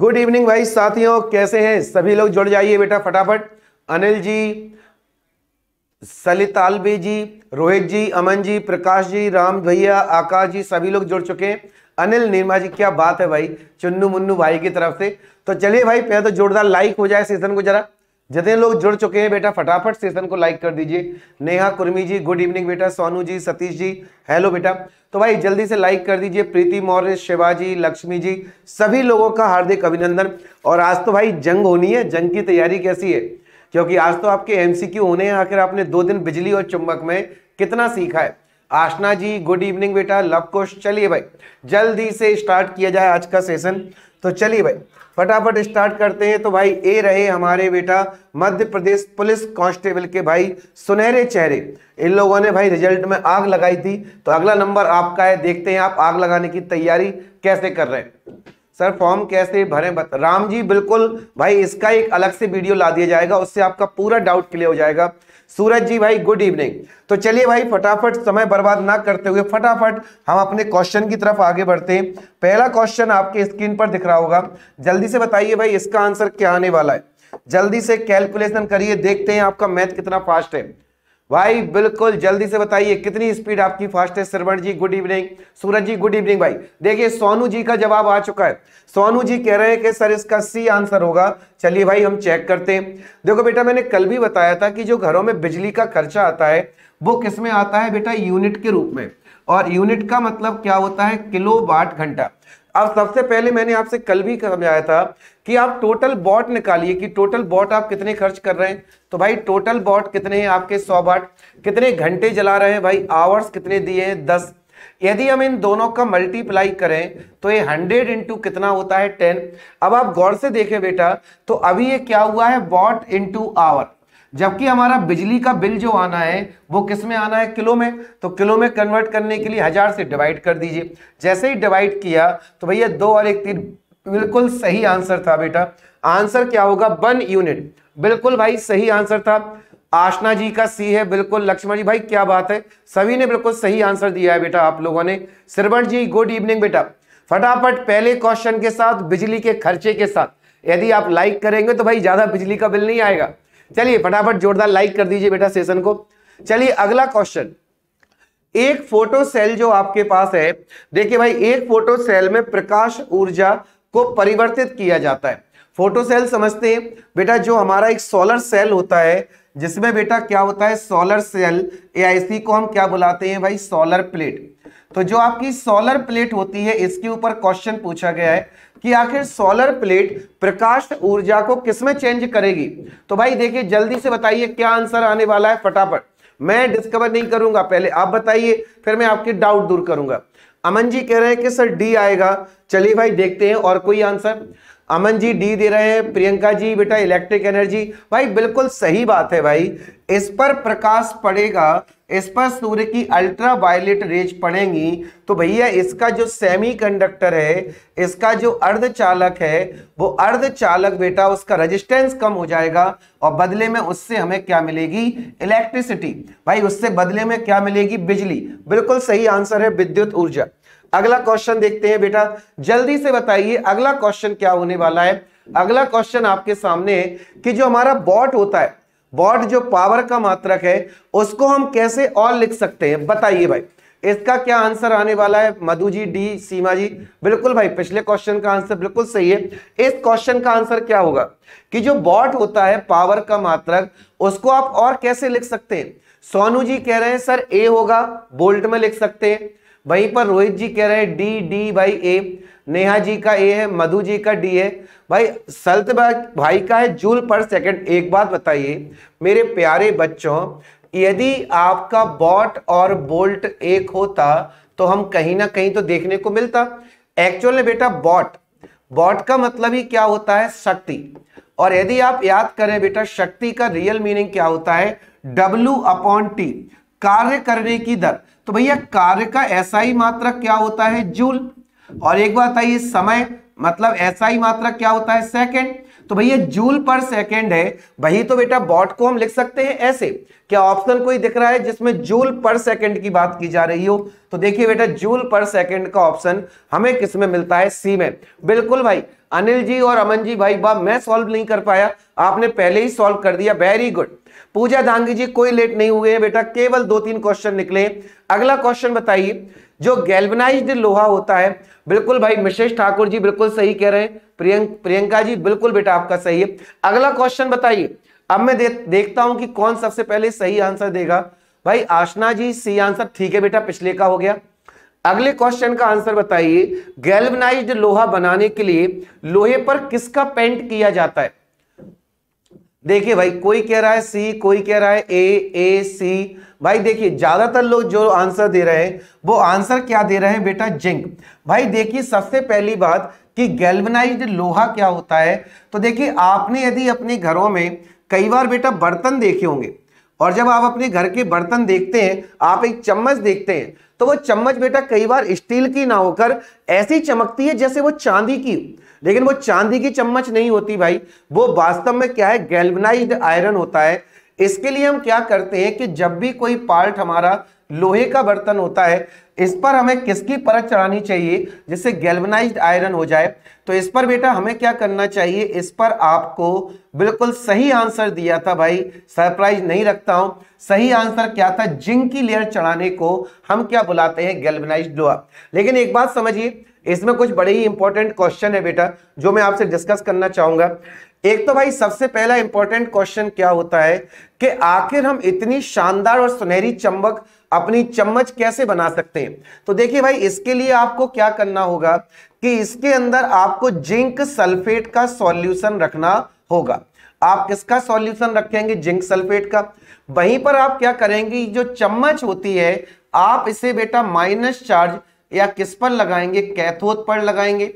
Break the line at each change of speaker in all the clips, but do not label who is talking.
Good evening भाई साथियों कैसे हैं सभी लोग जुड़ जाइए बेटा फटाफट अनिल जी सलित जी रोहित जी अमन जी प्रकाश जी राम भैया आकाश जी सभी लोग जुड़ चुके हैं अनिल निर्मा जी क्या बात है भाई चुन्नू मुन्नू भाई की तरफ से तो चलिए भाई पहले तो जोरदार लाइक हो जाए सीजन को जरा जितने लोग जुड़ चुके हैं बेटा फटाफट सेशन को लाइक कर दीजिए नेहा कुर्मी जी गुड इवनिंग बेटा सोनू जी सतीश जी हेलो बेटा तो भाई जल्दी से लाइक कर दीजिए प्रीति मौर्य शिवाजी लक्ष्मी जी सभी लोगों का हार्दिक अभिनंदन और आज तो भाई जंग होनी है जंग की तैयारी कैसी है क्योंकि आज तो आपके एमसीक्यू होने हैं आखिर आपने दो दिन बिजली और चुंबक में कितना सीखा है आशना जी गुड इवनिंग बेटा कोश चलिए भाई जल्दी से स्टार्ट किया जाए आज का सेशन तो चलिए भाई फटाफट स्टार्ट करते हैं तो भाई ए रहे हमारे बेटा मध्य प्रदेश पुलिस कांस्टेबल के भाई सुनहरे चेहरे इन लोगों ने भाई रिजल्ट में आग लगाई थी तो अगला नंबर आपका है देखते हैं आप आग लगाने की तैयारी कैसे कर रहे हैं सर फॉर्म कैसे भरें बत... राम जी बिल्कुल भाई इसका एक अलग से वीडियो ला दिया जाएगा उससे आपका पूरा डाउट क्लियर हो जाएगा सूरज जी भाई गुड इवनिंग तो चलिए भाई फटाफट समय बर्बाद ना करते हुए फटाफट हम अपने क्वेश्चन की तरफ आगे बढ़ते हैं पहला क्वेश्चन आपके स्क्रीन पर दिख रहा होगा जल्दी से बताइए भाई इसका आंसर क्या आने वाला है जल्दी से कैलकुलेशन करिए देखते हैं आपका मैथ कितना फास्ट है भाई बिल्कुल जल्दी से बताइए कितनी स्पीड आपकी फास्ट है Shravan ji good evening Suraj ji good evening भाई देखिए सोनू जी का जवाब आ चुका है सोनू जी कह रहे हैं कि सर इसका सी आंसर होगा चलिए भाई हम चेक करते हैं देखो बेटा मैंने कल भी बताया था कि जो घरों में बिजली का खर्चा आता है वो किसमें आता है बेटा यूनिट के रूप में और यूनिट का मतलब क्या होता है किलो वाट घंटा अब सबसे पहले मैंने आपसे कल भी समझाया था कि आप टोटल बॉट निकालिए कि टोटल बॉट आप कितने खर्च कर रहे हैं तो भाई टोटल बॉट कितने हैं आपके सौ बॉट कितने घंटे जला रहे हैं भाई आवर्स कितने दिए हैं दस यदि हम इन दोनों का मल्टीप्लाई करें तो ये हंड्रेड इंटू कितना होता है टेन अब आप गौर से देखें बेटा तो अभी ये क्या हुआ है बॉट इंटू आवर जबकि हमारा बिजली का बिल जो आना है वो किस में आना है किलो में तो किलो में कन्वर्ट करने के लिए हजार से डिवाइड कर दीजिए जैसे ही डिवाइड किया तो भैया दो और एक तीन बिल्कुल सही आंसर था बेटा आंसर क्या होगा वन यूनिट बिल्कुल भाई सही आंसर था आशना जी का सी है बिल्कुल लक्ष्मण जी भाई क्या बात है सभी ने बिल्कुल सही आंसर दिया है बेटा आप लोगों ने श्रवण जी गुड इवनिंग बेटा फटाफट पहले क्वेश्चन के साथ बिजली के खर्चे के साथ यदि आप लाइक करेंगे तो भाई ज्यादा बिजली का बिल नहीं आएगा चलिए फटाफट जोरदार लाइक कर दीजिए बेटा सेशन को चलिए अगला क्वेश्चन एक फोटो सेल जो आपके पास है देखिए भाई एक फोटो सेल में प्रकाश ऊर्जा को परिवर्तित किया जाता है फोटो सेल समझते हैं बेटा जो हमारा एक सोलर सेल होता है जिसमें बेटा क्या होता है सोलर सेल या इसी को हम क्या बुलाते हैं भाई सोलर प्लेट तो जो आपकी सोलर प्लेट होती है इसके ऊपर क्वेश्चन पूछा गया है कि आखिर सोलर प्लेट प्रकाश ऊर्जा को किसमें चेंज करेगी तो भाई देखिए जल्दी से बताइए क्या आंसर आने वाला है फटाफट मैं डिस्कवर नहीं करूंगा पहले आप बताइए फिर मैं आपके डाउट दूर करूंगा अमन जी कह रहे हैं कि सर डी आएगा चलिए भाई देखते हैं और कोई आंसर अमन जी डी दे रहे हैं प्रियंका जी बेटा इलेक्ट्रिक एनर्जी भाई बिल्कुल सही बात है भाई इस पर प्रकाश पड़ेगा इस पर सूर्य की अल्ट्रा वायलेट रेज पड़ेंगी तो भैया इसका जो सेमी कंडक्टर है इसका जो अर्धचालक है वो अर्धचालक बेटा उसका रेजिस्टेंस कम हो जाएगा और बदले में उससे हमें क्या मिलेगी इलेक्ट्रिसिटी भाई उससे बदले में क्या मिलेगी बिजली बिल्कुल सही आंसर है विद्युत ऊर्जा अगला क्वेश्चन देखते हैं बेटा जल्दी से बताइए अगला क्वेश्चन क्या होने वाला है अगला क्वेश्चन आपके सामने है कि जो हमारा बॉट होता है बॉट जो पावर का मात्रक है उसको हम कैसे और लिख सकते हैं बताइए भाई इसका क्या आंसर आने वाला है मधु जी डी सीमा जी बिल्कुल भाई पिछले क्वेश्चन का आंसर बिल्कुल सही है इस क्वेश्चन का आंसर क्या होगा कि जो बॉट होता है पावर का मात्रक उसको आप और कैसे लिख सकते हैं सोनू जी कह रहे हैं सर ए होगा बोल्ट में लिख सकते हैं वहीं पर रोहित जी कह रहे हैं D D by A Neha ji का ए है मधु जी का डी है भाई सल्त भाई का है जूल पर सेकंड एक बात बताइए मेरे प्यारे बच्चों यदि आपका बॉट और बोल्ट एक होता तो हम कहीं ना कहीं तो देखने को मिलता एक्चुअल में बेटा बॉट बॉट का मतलब ही क्या होता है शक्ति और यदि आप याद करें बेटा शक्ति का रियल मीनिंग क्या होता है डब्ल्यू अपॉन टी कार्य करने की दर तो भैया कार्य का एसआई मात्रक क्या होता है जूल और एक बात आई समय मतलब एसआई मात्रक क्या होता है सेकेंड तो भैया जूल पर सेकेंड है वही तो बेटा बॉट को हम लिख सकते हैं ऐसे क्या ऑप्शन कोई दिख रहा है जिसमें जूल पर सेकेंड की बात की जा रही हो तो देखिए बेटा जूल पर सेकेंड का ऑप्शन हमें किसमें मिलता है सी में बिल्कुल भाई अनिल जी और अमन जी भाई बा मैं सॉल्व नहीं कर पाया आपने पहले ही सॉल्व कर दिया वेरी गुड पूजा धांगी जी कोई लेट नहीं हुए बेटा केवल दो तीन क्वेश्चन निकले अगला क्वेश्चन बताइए जो गैल्बनाइज लोहा होता है बिल्कुल भाई मिशेष ठाकुर जी बिल्कुल सही कह रहे हैं प्रियंक प्रियंका जी बिल्कुल बेटा आपका सही है अगला क्वेश्चन बताइए अब मैं दे, देखता हूं कि कौन सबसे पहले सही आंसर देगा भाई आशना जी सी आंसर ठीक है बेटा पिछले का हो गया अगले क्वेश्चन का आंसर बताइए गैल्वनाइज्ड लोहा बनाने के लिए लोहे पर किसका पेंट किया जाता है देखिए भाई कोई कह रहा है सी कोई कह रहा है ए ए सी भाई देखिए ज़्यादातर लोग जो आंसर दे रहे हैं वो आंसर क्या दे रहे हैं बेटा जिंक भाई देखिए सबसे पहली बात कि गैल्वेनाइज्ड लोहा क्या होता है तो देखिए आपने यदि अपने घरों में कई बार बेटा बर्तन देखे होंगे और जब आप अपने घर के बर्तन देखते हैं आप एक चम्मच देखते हैं तो वो चम्मच बेटा कई बार स्टील की ना होकर ऐसी चमकती है जैसे वो चांदी की लेकिन वो चांदी की चम्मच नहीं होती भाई वो वास्तव में क्या है गैल्वनाइज आयरन होता है इसके लिए हम क्या करते हैं कि जब भी कोई पार्ट हमारा लोहे का बर्तन होता है इस पर हमें किसकी परत चढ़ानी चाहिए जिससे गैल्वनाइज्ड आयरन हो जाए तो इस पर बेटा हमें क्या करना चाहिए इस पर आपको बिल्कुल सही आंसर दिया था भाई सरप्राइज नहीं रखता हूं सही आंसर क्या था जिंक की लेयर चढ़ाने को हम क्या बुलाते हैं गैल्वनाइज्ड लोहा लेकिन एक बात समझिए इसमें कुछ बड़े ही इंपॉर्टेंट क्वेश्चन है बेटा जो मैं आपसे डिस्कस करना चाहूंगा एक तो भाई सबसे पहला इंपॉर्टेंट क्वेश्चन क्या होता है कि आखिर हम इतनी शानदार और सुनहरी चंबक अपनी चम्मच कैसे बना सकते हैं तो देखिए भाई इसके लिए आपको क्या करना होगा कि इसके अंदर आपको जिंक सल्फेट का सॉल्यूशन रखना होगा आप किसका सॉल्यूशन रखेंगे जिंक सल्फेट का वहीं पर आप क्या करेंगे जो चम्मच होती है आप इसे बेटा माइनस चार्ज या किस पर लगाएंगे कैथोद पर लगाएंगे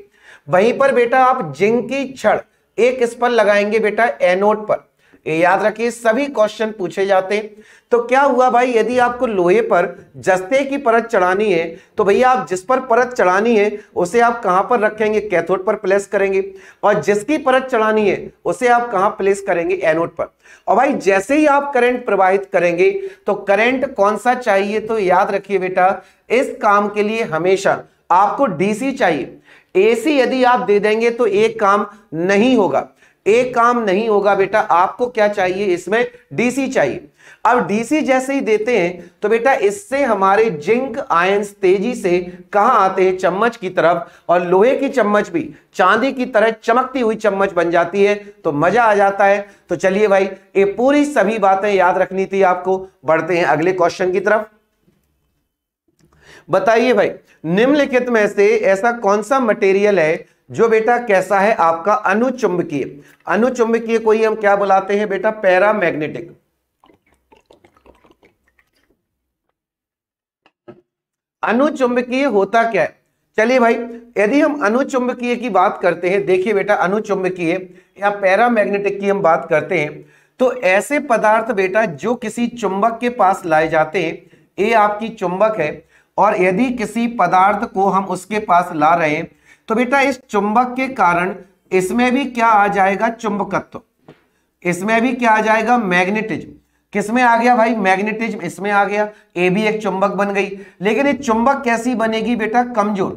वहीं पर बेटा आप जिंक की छड़ एक इस पर लगाएंगे बेटा एनोड पर ये याद रखिए सभी क्वेश्चन पूछे जाते हैं तो क्या हुआ भाई यदि आपको लोहे पर जस्ते की परत चढ़ानी है तो भैया आप जिस पर परत चढ़ानी है उसे आप कहां पर रखेंगे कैथोड पर प्लेस करेंगे और जिसकी परत चढ़ानी है उसे आप कहां प्लेस करेंगे एनोड पर और भाई जैसे ही आप करंट प्रवाहित करेंगे तो करंट कौन सा चाहिए तो याद रखिए बेटा इस काम के लिए हमेशा आपको डीसी चाहिए एसी यदि आप दे देंगे तो एक काम नहीं होगा एक काम नहीं होगा बेटा आपको क्या चाहिए इसमें डीसी चाहिए अब डीसी जैसे ही देते हैं तो बेटा इससे हमारे जिंक आयंस तेजी से कहां आते हैं चम्मच की तरफ और लोहे की चम्मच भी चांदी की तरह चमकती हुई चम्मच बन जाती है तो मजा आ जाता है तो चलिए भाई ये पूरी सभी बातें याद रखनी थी आपको बढ़ते हैं अगले क्वेश्चन की तरफ बताइए भाई निम्नलिखित में से ऐसा कौन सा मटेरियल है जो बेटा कैसा है आपका अनुचुंबकीय अनुचुंबकीय को ही हम क्या बुलाते हैं बेटा पैरा मैग्नेटिक अनुचुंबकीय होता क्या है चलिए भाई यदि हम अनुचुंबकीय की बात करते हैं देखिए बेटा अनुचुंबकीय या पैरा मैग्नेटिक की हम बात करते हैं तो ऐसे पदार्थ बेटा जो किसी चुंबक के पास लाए जाते हैं ये आपकी चुंबक है और यदि किसी पदार्थ को हम उसके पास ला रहे हैं तो बेटा इस चुंबक के कारण इसमें भी क्या आ जाएगा चुंबकत्व इसमें भी क्या आ जाएगा मैग्नेटिज्म किसमें आ गया भाई मैग्नेटिज्म इसमें आ गया ए भी एक चुंबक बन गई लेकिन ये चुंबक कैसी बनेगी बेटा कमजोर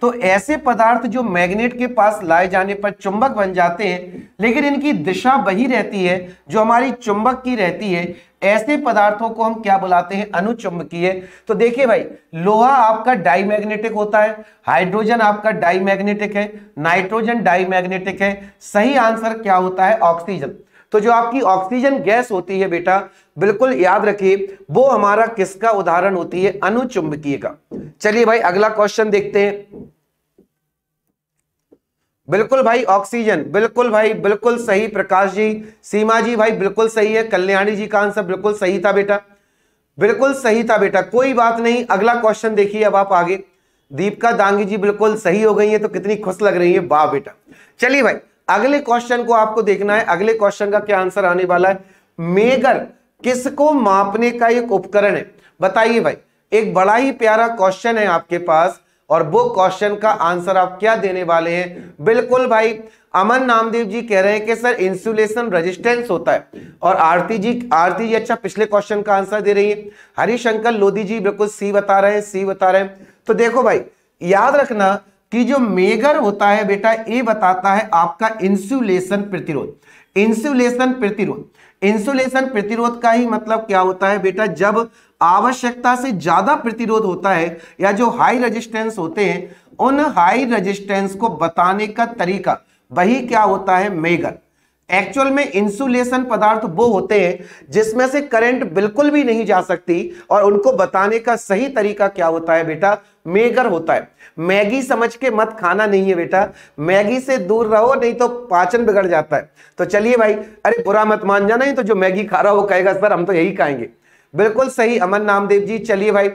तो ऐसे पदार्थ जो मैग्नेट के पास लाए जाने पर चुंबक बन जाते हैं लेकिन इनकी दिशा वही रहती है जो हमारी चुंबक की रहती है ऐसे पदार्थों को हम क्या बुलाते हैं अनुचुंबकीय तो देखिए भाई लोहा आपका डाईमैग्नेटिक होता है हाइड्रोजन आपका डाईमैग्नेटिक है नाइट्रोजन डाईमैग्नेटिक है सही आंसर क्या होता है ऑक्सीजन तो जो आपकी ऑक्सीजन गैस होती है बेटा बिल्कुल याद रखिए वो हमारा किसका उदाहरण होती है अनुचुंबकीय का चलिए भाई अगला क्वेश्चन देखते हैं बिल्कुल भाई ऑक्सीजन बिल्कुल भाई बिल्कुल सही प्रकाश जी सीमा जी भाई बिल्कुल सही है कल्याणी जी का आंसर बिल्कुल सही था बेटा बिल्कुल सही था बेटा कोई बात नहीं अगला क्वेश्चन देखिए अब आप आगे दीपिका दांगी जी बिल्कुल सही हो गई है तो कितनी खुश लग रही है वाह बेटा चलिए भाई अगले क्वेश्चन को आपको देखना है अगले क्वेश्चन का क्या आंसर आने वाला है मेगर किसको मापने का एक उपकरण है बताइए भाई एक बड़ा ही प्यारा क्वेश्चन है आपके पास और वो क्वेश्चन का आंसर आप क्या देने वाले हैं बिल्कुल भाई अमन नामदेव जी कह रहे हैं कि सर इंसुलेशन रेजिस्टेंस होता है और आरती जी आरती जी अच्छा पिछले क्वेश्चन का आंसर दे रही है हरिशंकर लोधी जी बिल्कुल सी बता रहे हैं सी बता रहे हैं तो देखो भाई याद रखना कि जो मेगर होता है बेटा ये बताता है आपका इंसुलेशन प्रतिरोध इंसुलेशन प्रतिरोध इंसुलेशन प्रतिरोध का ही मतलब क्या होता है बेटा जब आवश्यकता से ज्यादा प्रतिरोध होता है या जो हाई रेजिस्टेंस होते हैं उन हाई रेजिस्टेंस को बताने का तरीका वही क्या होता है मेगर एक्चुअल में इंसुलेशन पदार्थ वो होते हैं जिसमें से करंट बिल्कुल भी नहीं जा सकती और उनको बताने का सही तरीका क्या होता है बेटा मेगर होता है मैगी समझ के मत खाना नहीं है बेटा मैगी से दूर रहो नहीं तो पाचन बिगड़ जाता है तो चलिए भाई अरे बुरा मत मान जाना ही तो जो मैगी खा रहा हो कहेगा सर हम तो यही खाएंगे बिल्कुल सही अमन नामदेव जी चलिए भाई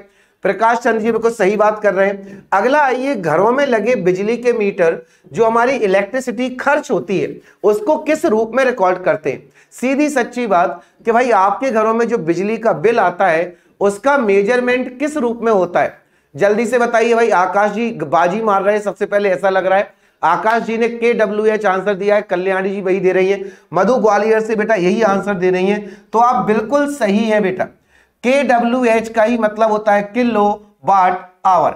प्रकाश चंद्र जी बिल्कुल सही बात कर रहे हैं अगला आइए घरों में लगे बिजली के मीटर जो हमारी इलेक्ट्रिसिटी खर्च होती है उसको किस रूप में रिकॉर्ड करते हैं सीधी सच्ची बात कि भाई आपके घरों में जो बिजली का बिल आता है उसका मेजरमेंट किस रूप में होता है जल्दी से बताइए भाई आकाश जी बाजी मार रहे हैं सबसे पहले ऐसा लग रहा है आकाश जी ने के डब्ल्यू एच आंसर दिया है कल्याणी जी वही दे रही है मधु ग्वालियर से बेटा यही आंसर दे रही है तो आप बिल्कुल सही है बेटा के डब्ल्यू एच का ही मतलब होता है किलो वाट आवर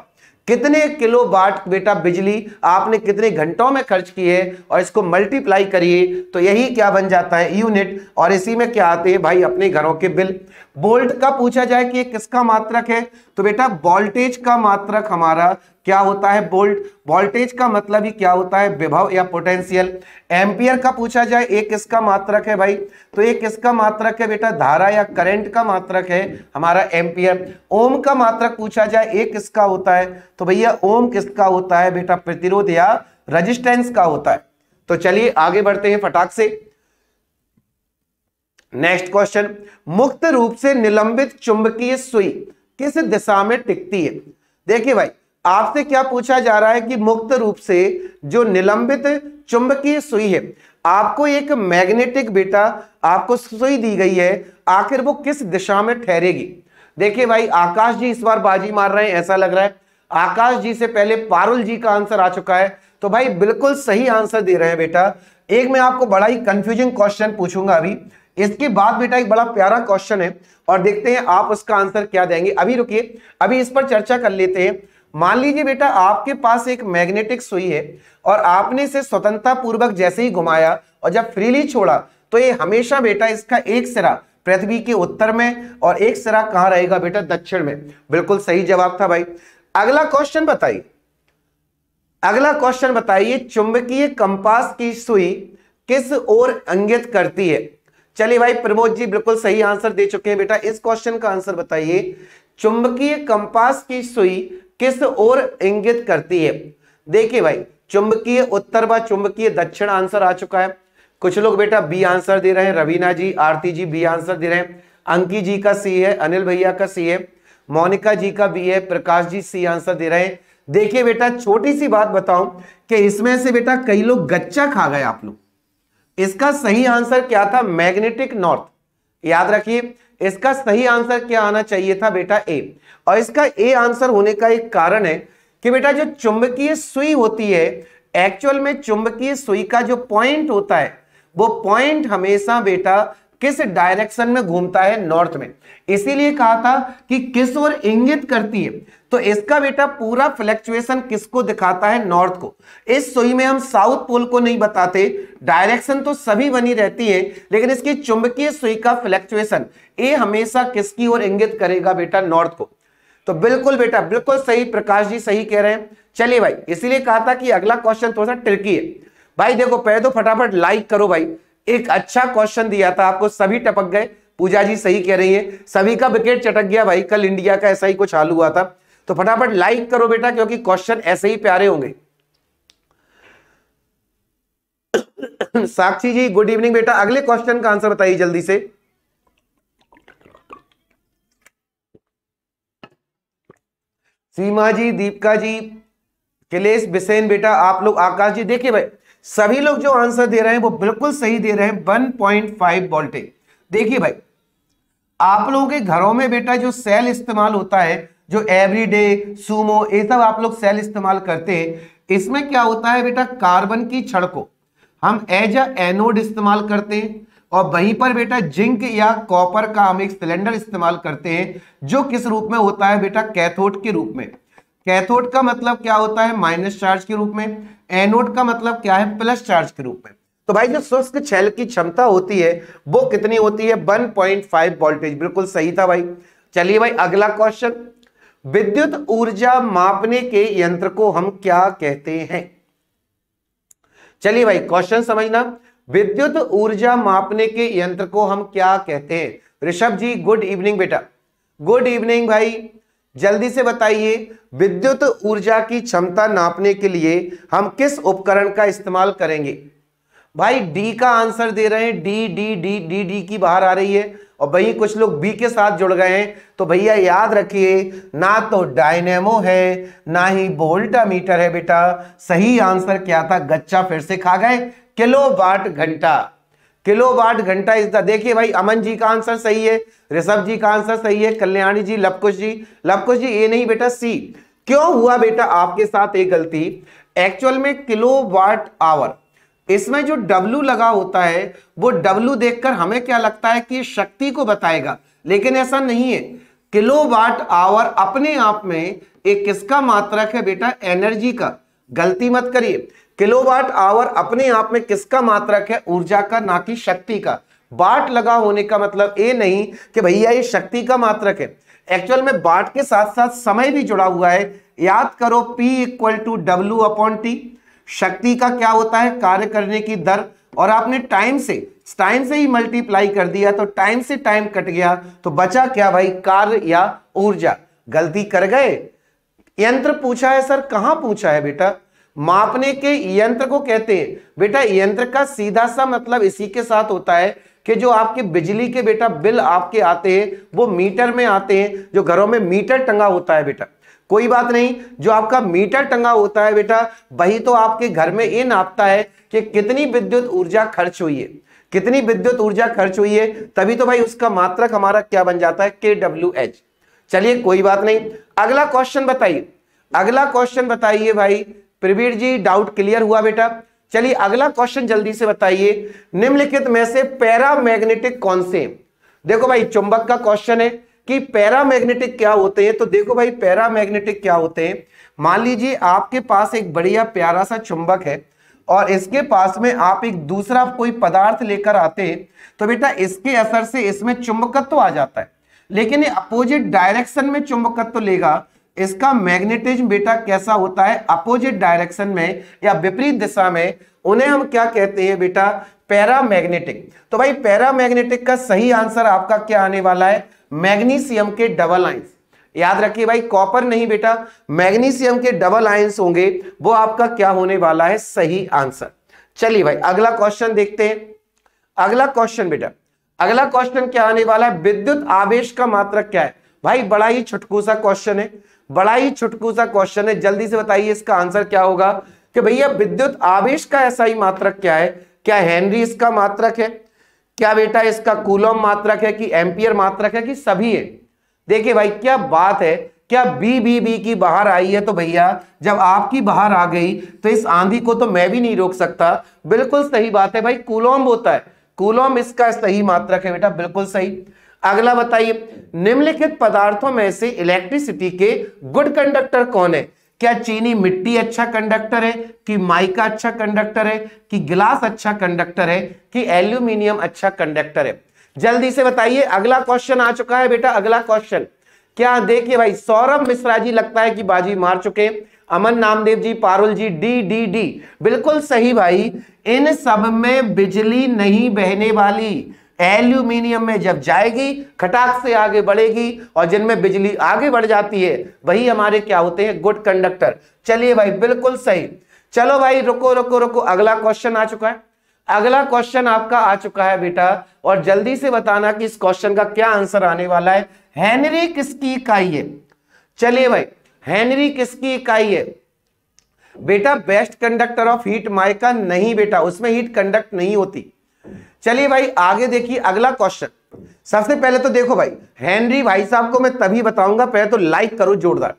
कितने किलो वाट बेटा बिजली आपने कितने घंटों में खर्च की है और इसको मल्टीप्लाई करिए तो यही क्या बन जाता है यूनिट और इसी में क्या आते हैं भाई अपने घरों के बिल बोल्ट का पूछा जाए कि ये किसका मात्रक है तो बेटा वोल्टेज का मात्रक हमारा क्या होता है बोल्ट वोल्टेज का मतलब ही क्या होता है विभव या पोटेंशियल एम्पियर का पूछा जाए एक किसका मात्रक है भाई तो ये किसका मात्रक है बेटा धारा या करंट का मात्रक है हमारा एम्पियर ओम का मात्रक पूछा जाए एक किसका होता है तो भैया ओम किसका होता है बेटा प्रतिरोध या रजिस्टेंस का होता है तो चलिए आगे बढ़ते हैं फटाक से नेक्स्ट क्वेश्चन मुक्त रूप से निलंबित चुंबकीय सुई किस दिशा में टिकती है देखिए भाई आपसे क्या पूछा जा रहा है कि मुक्त रूप से जो निलंबित चुंबकीय सुई है आपको एक मैग्नेटिक बेटा आपको सुई दी गई है आखिर वो किस दिशा में ठहरेगी देखिए भाई आकाश जी इस बार बाजी मार रहे हैं ऐसा लग रहा है आकाश जी से पहले पारुल जी का आंसर आ चुका है तो भाई बिल्कुल सही आंसर दे रहे हैं बेटा एक मैं आपको बड़ा ही कंफ्यूजिंग क्वेश्चन पूछूंगा अभी इसके बाद बेटा एक बड़ा प्यारा क्वेश्चन है और देखते हैं आप उसका आंसर क्या देंगे अभी रुकिए अभी इस पर चर्चा कर लेते हैं मान लीजिए बेटा आपके पास एक मैग्नेटिक सुई है और आपने इसे स्वतंत्रता पूर्वक जैसे ही घुमाया और जब फ्रीली छोड़ा तो ये हमेशा बेटा इसका एक सिरा पृथ्वी के उत्तर में और एक सिरा कहां रहेगा बेटा दक्षिण में बिल्कुल सही जवाब था भाई अगला क्वेश्चन बताइए अगला क्वेश्चन बताइए चुंबकीय कंपास की सुई किस ओर अंगित करती है चलिए भाई प्रमोद जी बिल्कुल सही आंसर दे चुके हैं बेटा इस क्वेश्चन का आंसर बताइए चुंबकीय कंपास की सुई किस ओर इंगित करती है देखिए भाई चुंबकीय उत्तर व चुंबकीय दक्षिण आंसर आ चुका है कुछ लोग बेटा बी आंसर दे रहे हैं रवीना जी आरती जी बी आंसर दे रहे हैं अंकी जी का सी है अनिल भैया का सी है मोनिका जी का बी है प्रकाश जी सी आंसर दे रहे हैं देखिए बेटा छोटी सी बात बताऊं कि इसमें से बेटा कई लोग गच्चा खा गए आप लोग इसका सही आंसर क्या था मैग्नेटिक नॉर्थ याद रखिए इसका सही आंसर क्या आना चाहिए था बेटा ए और इसका ए आंसर होने का एक कारण है कि बेटा जो चुंबकीय सुई होती है एक्चुअल में चुंबकीय सुई का जो पॉइंट होता है वो पॉइंट हमेशा बेटा किस डायरेक्शन में घूमता है नॉर्थ में इसीलिए कहा था कि किस ओर इंगित करती है तो इसका बेटा पूरा फ्लैक्चुएशन किसको दिखाता है नॉर्थ को इस सुई में हम साउथ पोल को नहीं बताते डायरेक्शन तो सभी बनी रहती है लेकिन इसकी चुंबकीय सुई का फ्लैक्चुएशन ये हमेशा किसकी ओर इंगित करेगा बेटा नॉर्थ को तो बिल्कुल बेटा बिल्कुल सही प्रकाश जी सही कह रहे हैं चलिए भाई इसीलिए कहा था कि अगला क्वेश्चन थोड़ा सा ट्रिकी है भाई देखो पहले तो फटाफट लाइक करो भाई एक अच्छा क्वेश्चन दिया था आपको सभी टपक गए पूजा जी सही कह रही है सभी का विकेट चटक गया भाई कल इंडिया का ऐसा ही कुछ हाल हुआ था तो फटाफट लाइक करो बेटा क्योंकि क्वेश्चन ऐसे ही प्यारे होंगे साक्षी जी गुड इवनिंग बेटा अगले क्वेश्चन का आंसर बताइए जल्दी से सीमा जी दीपिका जी किलेश बिसेन बेटा आप लोग आकाश जी देखिए भाई सभी लोग जो आंसर दे रहे हैं वो बिल्कुल सही दे रहे हैं वन पॉइंट फाइव वोल्टेज देखिए भाई आप लोगों के घरों में बेटा जो सेल इस्तेमाल होता है जो एवरीडे सुमो ये सब आप लोग सेल इस्तेमाल करते हैं इसमें क्या होता है बेटा कार्बन की छड़ को हम एज अ एनोड इस्तेमाल करते हैं और वहीं पर बेटा जिंक या कॉपर का हम एक सिलेंडर इस्तेमाल करते हैं जो किस रूप में होता है बेटा कैथोड के रूप में कैथोड का मतलब क्या होता है माइनस चार्ज के रूप में एनोड का मतलब क्या है प्लस चार्ज के रूप में तो भाई जो शुष्क छल की क्षमता होती है वो कितनी होती है 1.5 वोल्टेज बिल्कुल सही था भाई चलिए भाई अगला क्वेश्चन विद्युत ऊर्जा मापने के यंत्र को हम क्या कहते हैं चलिए भाई क्वेश्चन समझना विद्युत ऊर्जा मापने के यंत्र को हम क्या कहते हैं ऋषभ जी गुड इवनिंग बेटा गुड इवनिंग भाई जल्दी से बताइए विद्युत ऊर्जा की क्षमता नापने के लिए हम किस उपकरण का इस्तेमाल करेंगे भाई डी का आंसर दे रहे हैं D D D D D की बाहर आ रही है और भाई कुछ लोग बी के साथ जुड़ गए हैं तो भैया याद रखिए ना तो डायनेमो है ना ही बोल्टा मीटर है बेटा सही आंसर क्या था गच्चा फिर से खा गए किलो वाट घंटा किलो वाट घंटा इस देखिए भाई अमन जी का आंसर सही है ऋषभ जी का आंसर सही है कल्याणी जी लपकुश जी लपकुश जी ए नहीं बेटा सी क्यों हुआ बेटा आपके साथ एक गलती एक्चुअल में किलो वाट आवर इसमें जो W लगा होता है वो W देखकर हमें क्या लगता है कि शक्ति को बताएगा लेकिन ऐसा नहीं है किलोवाट आवर अपने आप में एक किसका मात्रक है बेटा एनर्जी का गलती मत करिए किलोवाट आवर अपने आप में किसका मात्रक है ऊर्जा का ना कि शक्ति का बाट लगा होने का मतलब ये नहीं कि भैया ये शक्ति का मात्रक है एक्चुअल में बाट के साथ साथ समय भी जुड़ा हुआ है याद करो P equal to W upon T शक्ति का क्या होता है कार्य करने की दर और आपने टाइम से टाइम से ही मल्टीप्लाई कर दिया तो टाइम से टाइम कट गया तो बचा क्या भाई कार्य या ऊर्जा गलती कर गए यंत्र पूछा है सर कहां पूछा है बेटा मापने के यंत्र को कहते हैं बेटा यंत्र का सीधा सा मतलब इसी के साथ होता है कि जो आपके बिजली के बेटा बिल आपके आते हैं वो मीटर में आते हैं जो घरों में मीटर टंगा होता है बेटा कोई बात नहीं जो आपका मीटर टंगा होता है बेटा वही तो आपके घर में ये नापता है कि कितनी विद्युत ऊर्जा खर्च हुई है कितनी विद्युत ऊर्जा खर्च हुई है तभी तो भाई उसका मात्रक हमारा क्या बन जाता है के डब्ल्यू एच चलिए कोई बात नहीं अगला क्वेश्चन बताइए अगला क्वेश्चन बताइए भाई प्रवीर जी डाउट क्लियर हुआ बेटा चलिए अगला क्वेश्चन जल्दी से बताइए निम्नलिखित में से पैरा मैग्नेटिक कौन से देखो भाई चुंबक का क्वेश्चन है कि पैरामैग्नेटिक क्या होते हैं तो देखो भाई पैरामैग्नेटिक क्या होते हैं मान लीजिए आपके पास एक बढ़िया प्यारा सा चुंबक है और इसके पास में आप एक दूसरा कोई पदार्थ लेकर आते हैं तो बेटा इसके असर से इसमें चुंबकत्व तो आ जाता है लेकिन ये अपोजिट डायरेक्शन में चुंबकत्व तो लेगा इसका मैग्नेटिज्म बेटा कैसा होता है अपोजिट डायरेक्शन में या विपरीत दिशा में उन्हें हम क्या कहते हैं बेटा पैरामैग्नेटिक तो भाई पैरामैग्नेटिक का सही आंसर आपका क्या आने वाला है मैग्नीशियम के डबल आइंस याद रखिए भाई कॉपर नहीं बेटा मैग्नीशियम के डबल आयंस होंगे वो आपका क्या होने वाला है सही आंसर चलिए भाई अगला क्वेश्चन देखते हैं अगला क्वेश्चन बेटा अगला क्वेश्चन क्या आने वाला है विद्युत आवेश का मात्रक क्या है भाई बड़ा ही छुटकू सा क्वेश्चन है बड़ा ही छुटकू सा क्वेश्चन है जल्दी से बताइए इसका आंसर क्या होगा कि भैया विद्युत आवेश का ऐसा ही मात्रक क्या है क्या हेनरी इसका मात्रक है क्या बेटा इसका कूलम मात्रक है कि एम्पियर मात्रक है कि सभी है देखिए भाई क्या बात है क्या बी बी बी की बाहर आई है तो भैया जब आपकी बाहर आ गई तो इस आंधी को तो मैं भी नहीं रोक सकता बिल्कुल सही बात है भाई कूलोम होता है कूलोम इसका सही मात्रक है बेटा बिल्कुल सही अगला बताइए निम्नलिखित पदार्थों में से इलेक्ट्रिसिटी के गुड कंडक्टर कौन है क्या चीनी मिट्टी अच्छा कंडक्टर है कि माइका अच्छा कंडक्टर है कि गिलास अच्छा कंडक्टर है कि एल्यूमिनियम अच्छा कंडक्टर है जल्दी से बताइए अगला क्वेश्चन आ चुका है बेटा अगला क्वेश्चन क्या देखिए भाई सौरभ मिश्रा जी लगता है कि बाजी मार चुके Aman Namdev ji Parul ji D D D बिल्कुल सही भाई इन सब में बिजली नहीं बहने वाली एल्यूमिनियम में जब जाएगी खटाक से आगे बढ़ेगी और जिनमें बिजली आगे बढ़ जाती है वही हमारे क्या होते हैं गुड कंडक्टर चलिए भाई बिल्कुल सही चलो भाई रुको रुको रुको अगला क्वेश्चन आ चुका है अगला क्वेश्चन आपका आ चुका है बेटा और जल्दी से बताना कि इस क्वेश्चन का क्या आंसर आने वाला है हेनरी किसकी इकाई है चलिए भाई हेनरी किसकी इकाई है बेटा best conductor of heat mica नहीं बेटा उसमें हीट कंडक्ट नहीं होती चलिए भाई आगे देखिए अगला क्वेश्चन सबसे पहले तो देखो भाई हेनरी भाई साहब को मैं तभी बताऊंगा पहले तो लाइक करो जोरदार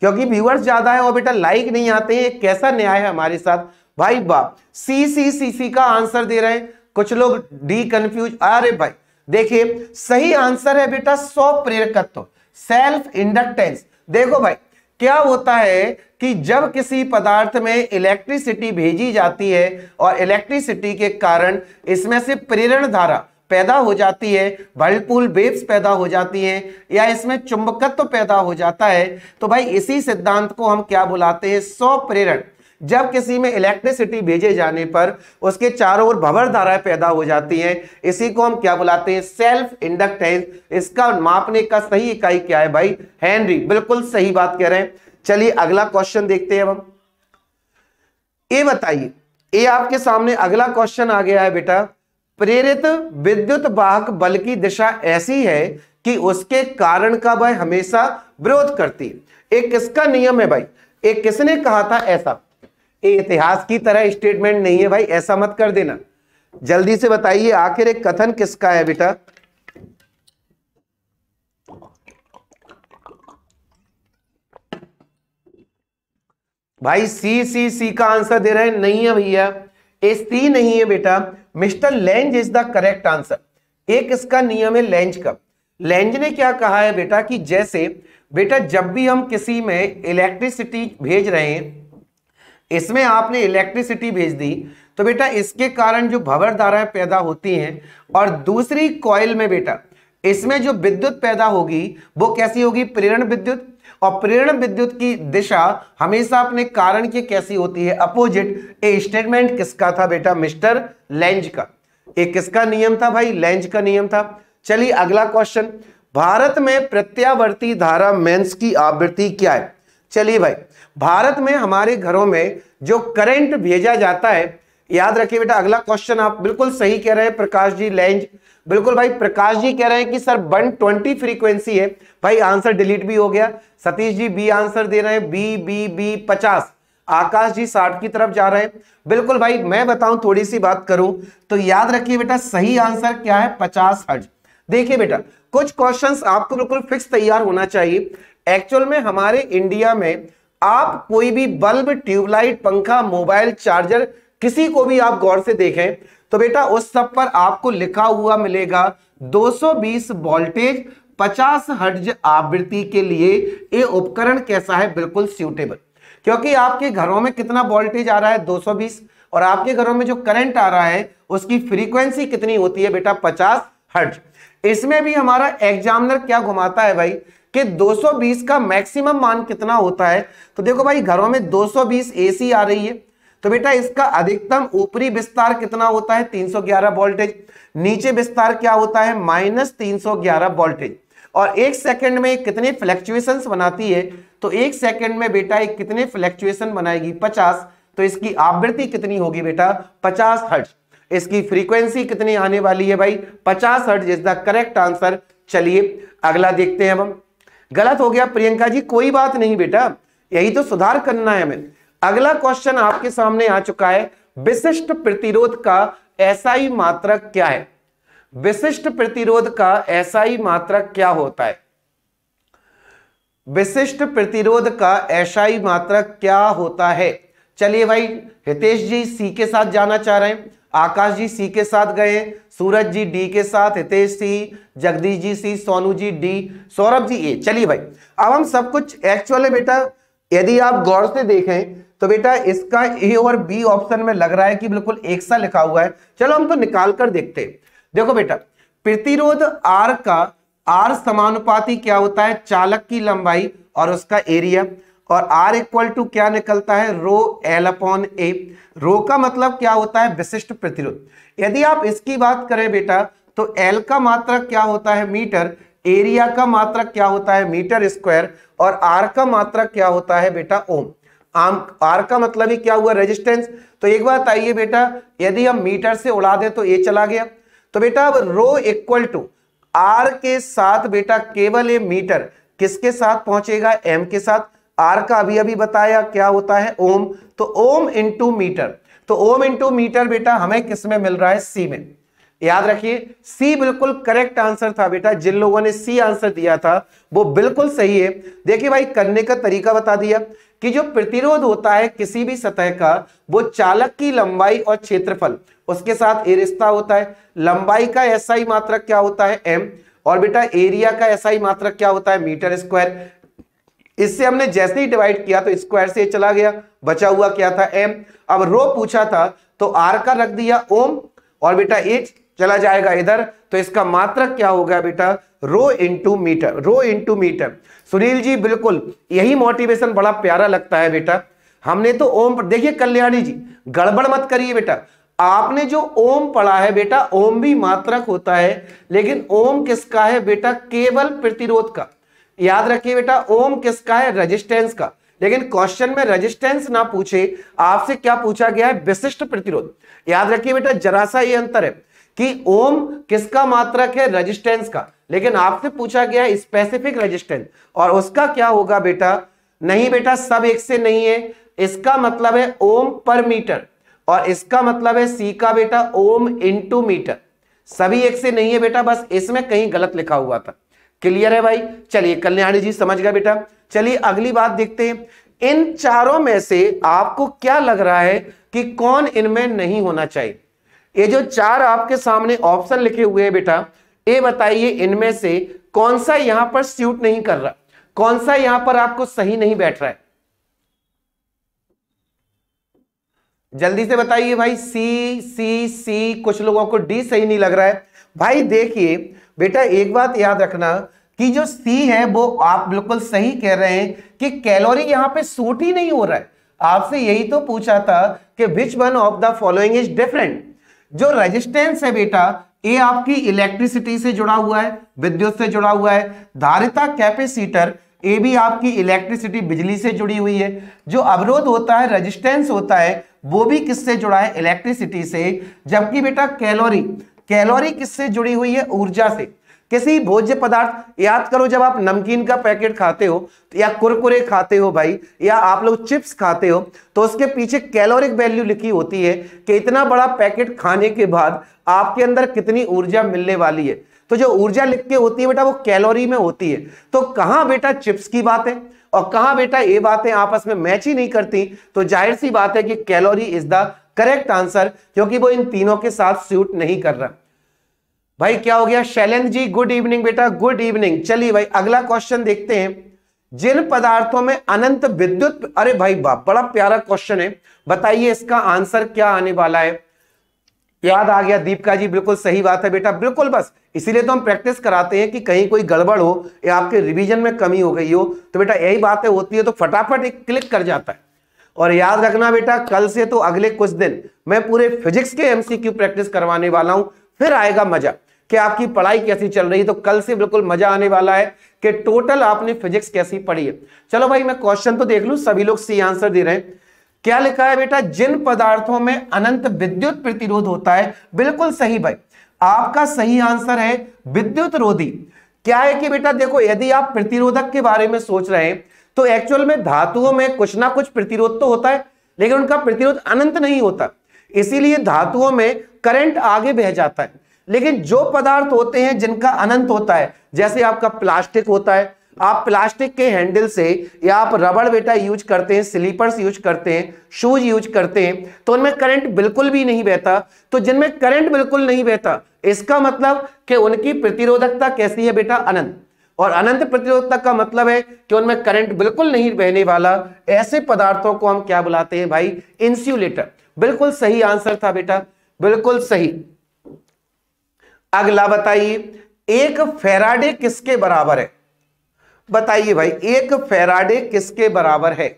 क्योंकि व्यूअर्स ज्यादा है और बेटा लाइक नहीं आते हैं कैसा न्याय है हमारे साथ भाई बाप सी सी सी सी का आंसर दे रहे हैं कुछ लोग डी कंफ्यूज अरे भाई देखिए सही आंसर है बेटा सौ प्रेरकत्व सेल्फ इंडक्टेंस देखो भाई क्या होता है कि जब किसी पदार्थ में इलेक्ट्रिसिटी भेजी जाती है और इलेक्ट्रिसिटी के कारण इसमें से प्रेरण धारा पैदा हो जाती है वर्लपूल बेब्स पैदा हो जाती हैं या इसमें चुंबकत्व पैदा हो जाता है तो भाई इसी सिद्धांत को हम क्या बुलाते हैं सौ प्रेरण जब किसी में इलेक्ट्रिसिटी भेजे जाने पर उसके चारों ओर भवर धाराएं पैदा हो जाती हैं इसी को हम क्या बुलाते हैं सेल्फ इंडक्टेंस इसका मापने का सही इकाई क्या है भाई हेनरी बिल्कुल सही बात कह रहे हैं चलिए अगला क्वेश्चन देखते हैं हम ये बताइए ये आपके सामने अगला क्वेश्चन आ गया है बेटा प्रेरित विद्युत वाहक बल की दिशा ऐसी है कि उसके कारण का भाई हमेशा विरोध करती है एक किसका नियम है भाई एक किसने कहा था ऐसा इतिहास की तरह स्टेटमेंट नहीं है भाई ऐसा मत कर देना जल्दी से बताइए आखिर एक कथन किसका है बेटा भाई सी सी सी का आंसर दे रहे हैं नहीं है भैया एस सी नहीं है बेटा mister Lenz is the correct answer एक इसका नियम है लेंज का लेंज ने क्या कहा है बेटा कि जैसे बेटा जब भी हम किसी में इलेक्ट्रिसिटी भेज रहे हैं इसमें आपने इलेक्ट्रिसिटी भेज दी तो बेटा इसके कारण जो भवर धाराएं पैदा होती हैं और दूसरी कॉइल में बेटा इसमें जो विद्युत पैदा होगी वो कैसी होगी प्रेरण विद्युत और प्रेरण विद्युत की दिशा हमेशा अपने कारण की कैसी होती है अपोजिट ए स्टेटमेंट किसका था बेटा मिस्टर लेंज का एक किसका नियम था भाई लेंज का नियम था चलिए अगला क्वेश्चन भारत में प्रत्यावर्ती धारा मेंस की आवृत्ति क्या है चलिए भाई भारत में हमारे घरों में जो करंट भेजा जाता है याद रखिए बेटा अगला क्वेश्चन आप बिल्कुल सही कह रहे हैं प्रकाश जी लेंज बिल्कुल भाई प्रकाश जी कह रहे हैं कि सर 120 फ्रीक्वेंसी है भाई आंसर डिलीट भी हो गया सतीश जी बी आंसर दे रहे हैं बी बी बी पचास आकाश जी साठ की तरफ जा रहे हैं बिल्कुल भाई मैं बताऊं थोड़ी सी बात करूं तो याद रखिए बेटा सही आंसर क्या है पचास हज देखिए बेटा कुछ क्वेश्चंस आपको बिल्कुल फिक्स तैयार होना चाहिए एक्चुअल में हमारे इंडिया में आप कोई भी बल्ब ट्यूबलाइट पंखा मोबाइल चार्जर किसी को भी आप गौर से देखें तो बेटा उस सब पर आपको लिखा हुआ मिलेगा 220 वोल्टेज 50 हर्ज आवृत्ति के लिए ये उपकरण कैसा है बिल्कुल सूटेबल क्योंकि आपके घरों में कितना वोल्टेज आ रहा है 220 और आपके घरों में जो करंट आ रहा है उसकी फ्रीक्वेंसी कितनी होती है बेटा 50 हर्ज इसमें भी हमारा एग्जामिनर क्या घुमाता है भाई कि 220 का मैक्सिमम मान कितना होता है तो देखो भाई घरों में 220 एसी आ रही है तो बेटा इसका अधिकतम ऊपरी विस्तार कितना होता है 311 वोल्टेज नीचे विस्तार क्या होता है माइनस तीन वोल्टेज और एक सेकंड में कितने फ्लैक्चुएशन बनाती है तो एक सेकंड में बेटा एक कितने फ्लैक्चुएशन बनाएगी 50 तो इसकी आवृत्ति कितनी होगी बेटा 50 हर्ट्ज इसकी फ्रीक्वेंसी कितनी आने वाली है भाई 50 hertz is the correct answer चलिए अगला देखते हैं हम गलत हो गया प्रियंका जी कोई बात नहीं बेटा यही तो सुधार करना है हमें अगला क्वेश्चन आपके सामने आ चुका है विशिष्ट प्रतिरोध का ऐसा ही मात्रक क्या है विशिष्ट प्रतिरोध का ऐसा ही मात्रक क्या होता है विशिष्ट प्रतिरोध का ऐसा ही मात्रक क्या होता है चलिए भाई हितेश जी सी के साथ जाना चाह रहे हैं आकाश जी सी के साथ गए सूरज जी डी के साथ Hitesh C Jagdish ji C Sonu ji D Saurabh ji A चलिए भाई अब हम सब कुछ एक्चुअल है बेटा यदि आप गौर से देखें तो बेटा इसका ए और बी ऑप्शन में लग रहा है कि बिल्कुल एक सा लिखा हुआ है चलो हम तो निकाल कर देखते देखो बेटा प्रतिरोध आर का आर समानुपाती क्या होता है चालक की लंबाई और उसका एरिया और आर इक्वल टू क्या निकलता है रो एल अपॉन ए रो का मतलब क्या होता है विशिष्ट प्रतिरोध यदि आप इसकी बात करें बेटा तो एल का मात्रक क्या होता है मीटर एरिया का मात्रक क्या होता है मीटर स्क्वायर और आर का मात्रक क्या होता है बेटा ओम आम आर का मतलब ही क्या हुआ रेजिस्टेंस तो एक बात आइए बेटा यदि हम मीटर से उड़ा दें तो ए चला गया तो बेटा अब रो इक्वल टू आर के साथ बेटा केवल ए मीटर किसके साथ पहुंचेगा एम के साथ आर का अभी अभी बताया क्या होता है ओम तो ओम इंटू मीटर तो ओम इंटू मीटर बेटा हमें किसमें मिल रहा है सी में याद रखिए सी बिल्कुल करेक्ट आंसर था बेटा जिन लोगों ने सी आंसर दिया था वो बिल्कुल सही है देखिए भाई करने का तरीका बता दिया कि जो प्रतिरोध होता है किसी भी सतह का वो चालक की लंबाई और क्षेत्रफल उसके साथ ए रिश्ता होता है लंबाई का ही मात्रक क्या होता है एम और बेटा एरिया का ऐसा ही मात्रक क्या होता है मीटर स्क्वायर इससे हमने जैसे ही डिवाइड किया तो स्क्वायर से चला गया बचा हुआ क्या था एम अब रो पूछा था तो आर का रख दिया ओम और बेटा एच चला जाएगा इधर तो इसका मात्रक क्या हो गया बेटा rho into metre rho into metre Sunil ji बिल्कुल यही मोटिवेशन बड़ा प्यारा लगता है बेटा हमने तो ओम देखिए कल्याणी जी गड़बड़ मत करिए बेटा आपने जो ओम पढ़ा है बेटा ओम भी मात्रक होता है लेकिन ओम किसका है बेटा केवल प्रतिरोध का याद रखिए बेटा ओम किसका है रेजिस्टेंस का लेकिन क्वेश्चन में रेजिस्टेंस ना पूछे आपसे क्या पूछा गया है विशिष्ट प्रतिरोध याद रखिए बेटा जरा सा ये अंतर है कि ओम किसका मात्रक है रेजिस्टेंस का लेकिन आपसे पूछा गया स्पेसिफिक रेजिस्टेंस और उसका क्या होगा बेटा नहीं बेटा सब एक से नहीं है इसका मतलब है ओम पर मीटर और इसका मतलब है सी का बेटा ओम इंटू मीटर सभी एक से नहीं है बेटा बस इसमें कहीं गलत लिखा हुआ था क्लियर है भाई चलिए कल्याणी जी समझ गया बेटा चलिए अगली बात देखते हैं इन चारों में से आपको क्या लग रहा है कि कौन इनमें नहीं होना चाहिए ये जो चार आपके सामने ऑप्शन लिखे हुए हैं बेटा ये बताइए इनमें से कौन सा यहां पर सूट नहीं कर रहा कौन सा यहां पर आपको सही नहीं बैठ रहा है जल्दी से बताइए भाई सी सी सी कुछ लोगों को डी सही नहीं लग रहा है भाई देखिए बेटा एक बात याद रखना कि जो सी है वो आप बिल्कुल सही कह रहे हैं कि कैलोरी यहां पे सूट ही नहीं हो रहा है आपसे यही तो पूछा था कि which one of the following is different जो रेजिस्टेंस है बेटा ये आपकी इलेक्ट्रिसिटी से जुड़ा हुआ है विद्युत से जुड़ा हुआ है धारिता कैपेसिटर ये भी आपकी इलेक्ट्रिसिटी बिजली से जुड़ी हुई है जो अवरोध होता है रेजिस्टेंस होता है वो भी किससे जुड़ा है इलेक्ट्रिसिटी से जबकि बेटा कैलोरी कैलोरी किससे जुड़ी हुई है ऊर्जा से किसी भोज्य पदार्थ याद करो जब आप नमकीन का पैकेट खाते हो तो या कुरकुरे खाते हो भाई या आप लोग चिप्स खाते हो तो उसके पीछे कैलोरिक वैल्यू लिखी होती है कि इतना बड़ा पैकेट खाने के बाद आपके अंदर कितनी ऊर्जा मिलने वाली है तो जो ऊर्जा लिख के होती है बेटा वो कैलोरी में होती है तो कहाँ बेटा चिप्स की बात है और कहा बेटा ये बातें आपस में मैच ही नहीं करती तो जाहिर सी बात है कि calorie is the correct answer क्योंकि वो इन तीनों के साथ सूट नहीं कर रहा भाई क्या हो गया शैलेंद्र जी गुड इवनिंग बेटा गुड इवनिंग चलिए भाई अगला क्वेश्चन देखते हैं जिन पदार्थों में अनंत विद्युत अरे भाई बाप बड़ा प्यारा क्वेश्चन है बताइए इसका आंसर क्या आने वाला है याद आ गया दीपिका जी बिल्कुल सही बात है बेटा बिल्कुल बस इसीलिए तो हम प्रैक्टिस कराते हैं कि कहीं कोई गड़बड़ हो या आपके रिवीजन में कमी हो गई हो तो बेटा यही बातें होती है तो फटाफट एक क्लिक कर जाता है और याद रखना बेटा कल से तो अगले कुछ दिन मैं पूरे फिजिक्स के एमसीक्यू प्रैक्टिस करवाने वाला हूं फिर आएगा मजा कि आपकी पढ़ाई कैसी चल रही है तो कल से बिल्कुल मजा आने वाला है कि टोटल आपने फिजिक्स कैसी पढ़ी है चलो भाई मैं क्वेश्चन तो देख लू सभी लोग सी आंसर दे रहे हैं क्या लिखा है बेटा जिन पदार्थों में अनंत विद्युत प्रतिरोध होता है बिल्कुल सही भाई आपका सही आंसर है विद्युत रोधी क्या है कि बेटा देखो यदि आप प्रतिरोधक के बारे में सोच रहे हैं तो एक्चुअल में धातुओं में कुछ ना कुछ प्रतिरोध तो होता है लेकिन उनका प्रतिरोध अनंत नहीं होता इसीलिए धातुओं में करंट आगे बह जाता है लेकिन जो पदार्थ होते हैं जिनका अनंत होता है जैसे आपका प्लास्टिक होता है आप प्लास्टिक के हैंडल से या आप रबड़ बेटा यूज करते हैं स्लीपर्स यूज करते हैं शूज यूज करते हैं तो उनमें करंट बिल्कुल भी नहीं बहता तो जिनमें करंट बिल्कुल नहीं बहता इसका मतलब कि उनकी प्रतिरोधकता कैसी है बेटा अनंत और अनंत प्रतिरोधकता का मतलब है कि उनमें करंट बिल्कुल नहीं बहने वाला ऐसे पदार्थों को हम क्या बुलाते हैं भाई इंस्यूलेटर बिल्कुल सही आंसर था बेटा बिल्कुल सही अगला बताइए एक फेराडे किसके बराबर है बताइए भाई एक फेराडे किसके बराबर है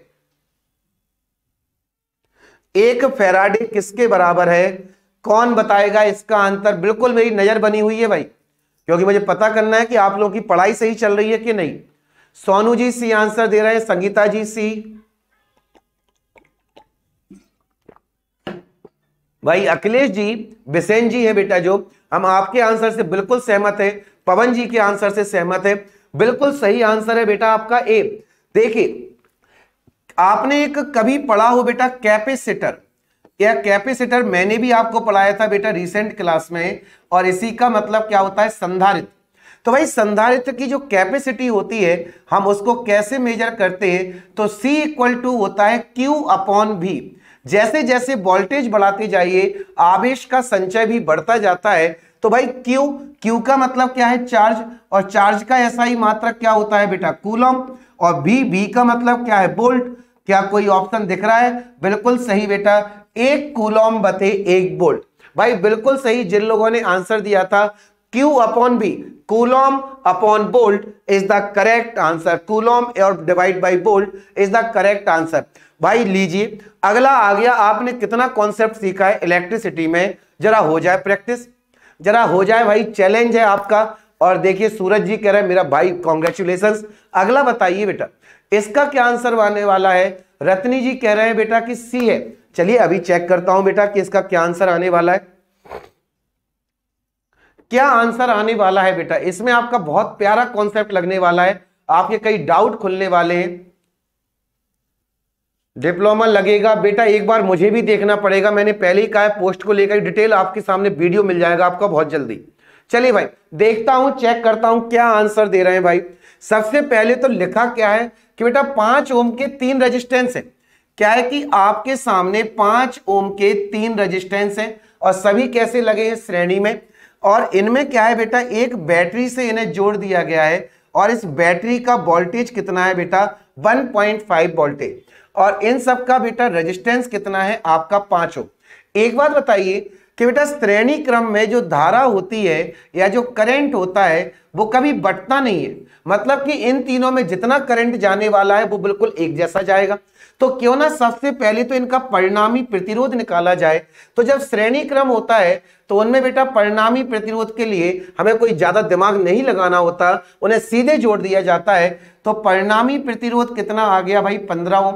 एक फेराडे किसके बराबर है कौन बताएगा इसका आंसर बिल्कुल मेरी नजर बनी हुई है भाई क्योंकि मुझे पता करना है कि आप लोगों की पढ़ाई सही चल रही है कि नहीं सोनू जी सी आंसर दे रहे हैं संगीता जी सी भाई अखिलेश जी बिसेन जी है बेटा जो हम आपके आंसर से बिल्कुल सहमत है पवन जी के आंसर से सहमत है बिल्कुल सही आंसर है बेटा आपका ए देखिए आपने एक कभी पढ़ा हो बेटा कैपेसिटर या कैपेसिटर मैंने भी आपको पढ़ाया था बेटा रिसेंट क्लास में और इसी का मतलब क्या होता है संधारित्र तो भाई संधारित्र की जो कैपेसिटी होती है हम उसको कैसे मेजर करते हैं तो सी इक्वल टू होता है क्यू अपॉन भी जैसे जैसे वोल्टेज बढ़ाते जाइए आवेश का संचय भी बढ़ता जाता है तो भाई क्यू क्यू का मतलब क्या है चार्ज और चार्ज का ऐसा ही मात्रक क्या होता है बेटा कूलम और बी बी का मतलब क्या है बोल्ट क्या कोई ऑप्शन दिख रहा है बिल्कुल सही बेटा एक कूलम बते एक बोल्ट भाई बिल्कुल सही जिन लोगों ने आंसर दिया था Q upon B. Coulomb upon Bolt is the correct answer. Coulomb और divide by Bolt is the correct answer. भाई लीजिए अगला आ गया आपने कितना कॉन्सेप्ट सीखा है इलेक्ट्रिसिटी में जरा हो जाए प्रैक्टिस जरा हो जाए भाई चैलेंज है आपका और देखिए सूरज जी कह रहे हैं मेरा भाई कॉन्ग्रेचुलेशन अगला बताइए बेटा इसका क्या आंसर आने वाला है रत्नी जी कह रहे हैं बेटा कि सी है चलिए अभी चेक करता हूं बेटा कि इसका क्या आंसर आने वाला है क्या आंसर आने वाला है बेटा इसमें आपका बहुत प्यारा कॉन्सेप्ट लगने वाला है आपके कई डाउट खुलने वाले हैं डिप्लोमा लगेगा बेटा एक बार मुझे भी देखना पड़ेगा मैंने पहले ही कहा है पोस्ट को लेकर डिटेल आपके सामने वीडियो मिल जाएगा आपका बहुत जल्दी चलिए भाई देखता हूं चेक करता हूं क्या आंसर दे रहे हैं भाई सबसे पहले तो लिखा क्या है कि बेटा पांच ओम के तीन रजिस्टेंस है क्या है कि आपके सामने पांच ओम के तीन रजिस्टेंस हैं और सभी कैसे लगे हैं श्रेणी में और इनमें क्या है बेटा एक बैटरी से इन्हें जोड़ दिया गया है और इस बैटरी का वोल्टेज कितना है बेटा 1.5 पॉइंट वोल्टेज और इन सब का बेटा रेजिस्टेंस कितना है आपका पांच हो एक बात बताइए कि बेटा श्रेणी क्रम में जो धारा होती है या जो करंट होता है वो कभी बटता नहीं है मतलब कि इन तीनों में जितना करंट जाने वाला है वो बिल्कुल एक जैसा जाएगा तो क्यों ना सबसे पहले तो इनका परिणामी प्रतिरोध निकाला जाए तो जब श्रेणी क्रम होता है तो उनमें बेटा परिणामी प्रतिरोध के लिए हमें कोई ज्यादा दिमाग नहीं लगाना होता उन्हें सीधे जोड़ दिया जाता है तो परिणामी प्रतिरोध कितना आ गया भाई पंद्रह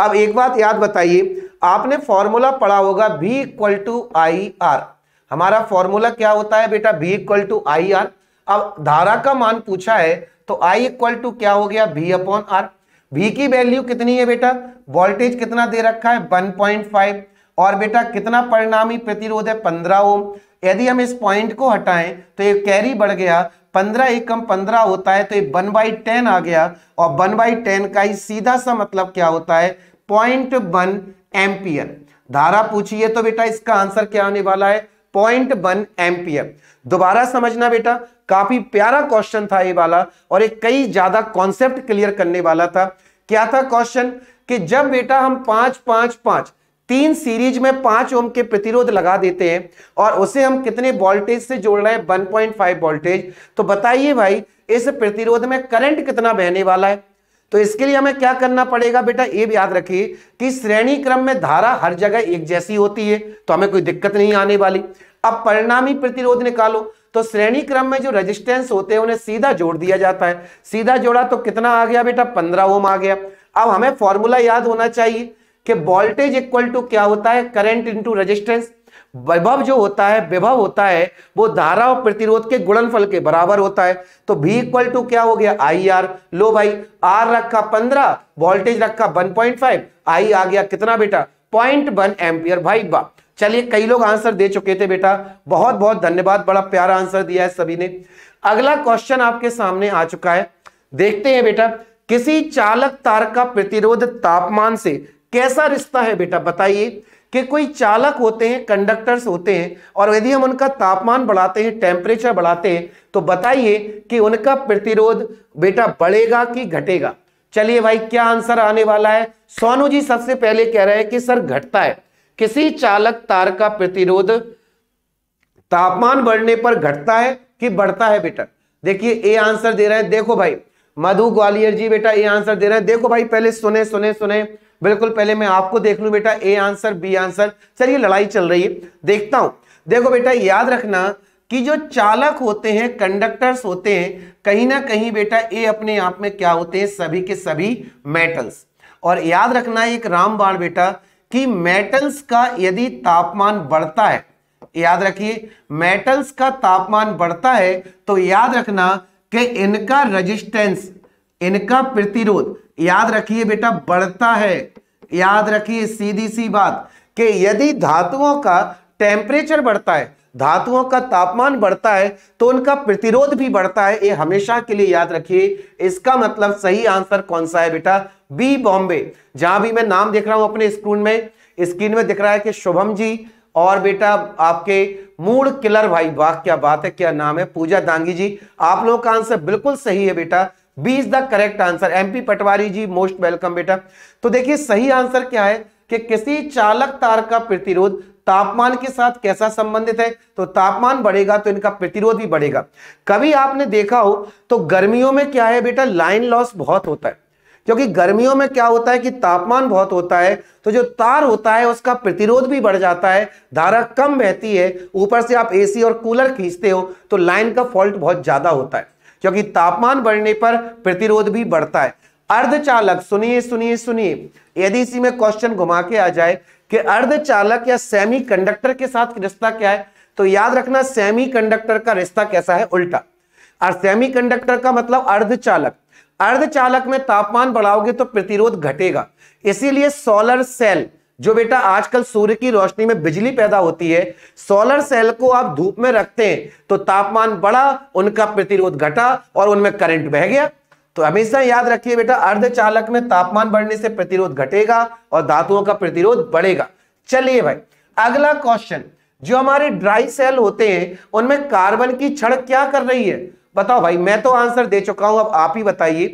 अब एक बात याद बताइए आपने फॉर्मूला पढ़ा होगा B equal to I R हमारा फॉर्मूला क्या होता है बेटा B equal to I R अब धारा का मान पूछा है तो आई इक्वल टू क्या हो गया बी अपॉन आर वी की वैल्यू कितनी है बेटा वोल्टेज कितना दे रखा है 1.5 और बेटा कितना परिणामी प्रतिरोध है 15 ओम यदि हम इस पॉइंट को हटाएं तो ये कैरी बढ़ गया 15 एकम 15 होता है तो ये 1 बाई टेन आ गया और 1 बाई टेन का ही सीधा सा मतलब क्या होता है पॉइंट वन एम्पियर धारा है तो बेटा इसका आंसर क्या होने वाला है पॉइंट वन एम्पियर दोबारा समझना बेटा काफी प्यारा क्वेश्चन था ये वाला और एक कई ज्यादा कॉन्सेप्ट क्लियर करने वाला था क्या था क्वेश्चन कि जब बेटा हम पांच पांच पांच तीन सीरीज में पांच ओम के प्रतिरोध लगा देते हैं और उसे हम कितने वोल्टेज से जोड़ रहे हैं 1.5 वोल्टेज तो बताइए भाई इस प्रतिरोध में करंट कितना बहने वाला है तो इसके लिए हमें क्या करना पड़ेगा बेटा ये भी याद रखिए कि श्रेणी क्रम में धारा हर जगह एक जैसी होती है तो हमें कोई दिक्कत नहीं आने वाली अब परिणामी प्रतिरोध निकालो तो श्रेणी क्रम में जो रेजिस्टेंस होते हैं उन्हें सीधा जोड़ दिया जाता है सीधा जोड़ा तो कितना आ गया बेटा पंद्रह ओम आ गया अब हमें फॉर्मूला याद होना चाहिए कि वोल्टेज इक्वल टू क्या होता है करंट इंटू रेजिस्टेंस विभव जो होता है विभव होता है वो धारा और प्रतिरोध के गुणनफल के बराबर होता है तो भी इक्वल टू क्या हो गया आई आर लो भाई आर रखा पंद्रह वोल्टेज रखा वन पॉइंट फाइव आई आ गया कितना बेटा पॉइंट वन एम्पियर भाई बाप चलिए कई लोग आंसर दे चुके थे बेटा बहुत बहुत धन्यवाद बड़ा प्यारा आंसर दिया है सभी ने अगला क्वेश्चन आपके सामने आ चुका है देखते हैं बेटा किसी चालक तार का प्रतिरोध तापमान से कैसा रिश्ता है बेटा बताइए कि कोई चालक होते हैं कंडक्टर्स होते हैं और यदि हम उनका तापमान बढ़ाते हैं टेम्परेचर बढ़ाते हैं तो बताइए कि उनका प्रतिरोध बेटा बढ़ेगा कि घटेगा चलिए भाई क्या आंसर आने वाला है सोनू जी सबसे पहले कह रहे हैं कि सर घटता है किसी चालक तार का प्रतिरोध तापमान बढ़ने पर घटता है कि बढ़ता है बेटा देखिए ए आंसर दे रहे हैं देखो भाई मधु ग्वालियर जी बेटा ए आंसर दे रहे हैं देखो भाई पहले सुने सुने सुने बिल्कुल पहले मैं आपको देख लू बेटा A answer B answer sir ये लड़ाई चल रही है देखता हूं देखो बेटा याद रखना कि जो चालक होते हैं कंडक्टर्स होते हैं कहीं ना कहीं बेटा ये अपने आप में क्या होते हैं सभी के सभी मेटल्स और याद रखना एक रामबाण बेटा कि मेटल्स का यदि तापमान बढ़ता है याद रखिए मेटल्स का तापमान बढ़ता है तो याद रखना कि इनका रेजिस्टेंस इनका प्रतिरोध याद रखिए बेटा बढ़ता है याद रखिए सीधी सी बात कि यदि धातुओं का टेम्परेचर बढ़ता है धातुओं का तापमान बढ़ता है तो उनका प्रतिरोध भी बढ़ता है ये हमेशा के लिए याद रखिए इसका मतलब सही आंसर कौन सा है बेटा बी बॉम्बे जहां भी मैं नाम देख रहा हूं अपने स्क्रीन में स्क्रीन में दिख रहा है कि शुभम जी और बेटा आपके मूड किलर भाई वाह क्या बात है क्या नाम है पूजा दांगी जी आप लोगों का आंसर बिल्कुल सही है बेटा B is the correct answer MP Patwari ji most welcome बेटा तो देखिए सही आंसर क्या है कि किसी चालक तार का प्रतिरोध तापमान के साथ कैसा संबंधित है तो तापमान बढ़ेगा तो इनका प्रतिरोध भी बढ़ेगा कभी आपने देखा हो तो गर्मियों में क्या है बेटा लाइन लॉस बहुत होता है क्योंकि गर्मियों में क्या होता है कि तापमान बहुत होता है तो जो तार होता है उसका प्रतिरोध भी बढ़ जाता है धारा कम बहती है ऊपर से आप एसी और कूलर खींचते हो तो लाइन का फॉल्ट बहुत ज़्यादा होता है क्योंकि तापमान बढ़ने पर प्रतिरोध भी बढ़ता है अर्धचालक सुनिए सुनिए सुनिए इसी में क्वेश्चन घुमा के आ जाए कि अर्धचालक या सेमी कंडक्टर के साथ रिश्ता क्या है तो याद रखना सेमी कंडक्टर का रिश्ता कैसा है उल्टा और सेमी कंडक्टर का मतलब अर्धचालक अर्धचालक में तापमान बढ़ाओगे तो प्रतिरोध घटेगा इसीलिए सोलर सेल जो बेटा आजकल सूर्य की रोशनी में बिजली पैदा होती है सोलर सेल को आप धूप में रखते हैं तो तापमान बढ़ा उनका प्रतिरोध घटा और उनमें करंट बह गया तो हमेशा याद रखिए बेटा अर्ध चालक में तापमान बढ़ने से प्रतिरोध घटेगा और धातुओं का प्रतिरोध बढ़ेगा चलिए भाई अगला क्वेश्चन जो हमारे ड्राई सेल होते हैं उनमें कार्बन की छड़ क्या कर रही है बताओ भाई मैं तो आंसर दे चुका हूं अब आप ही बताइए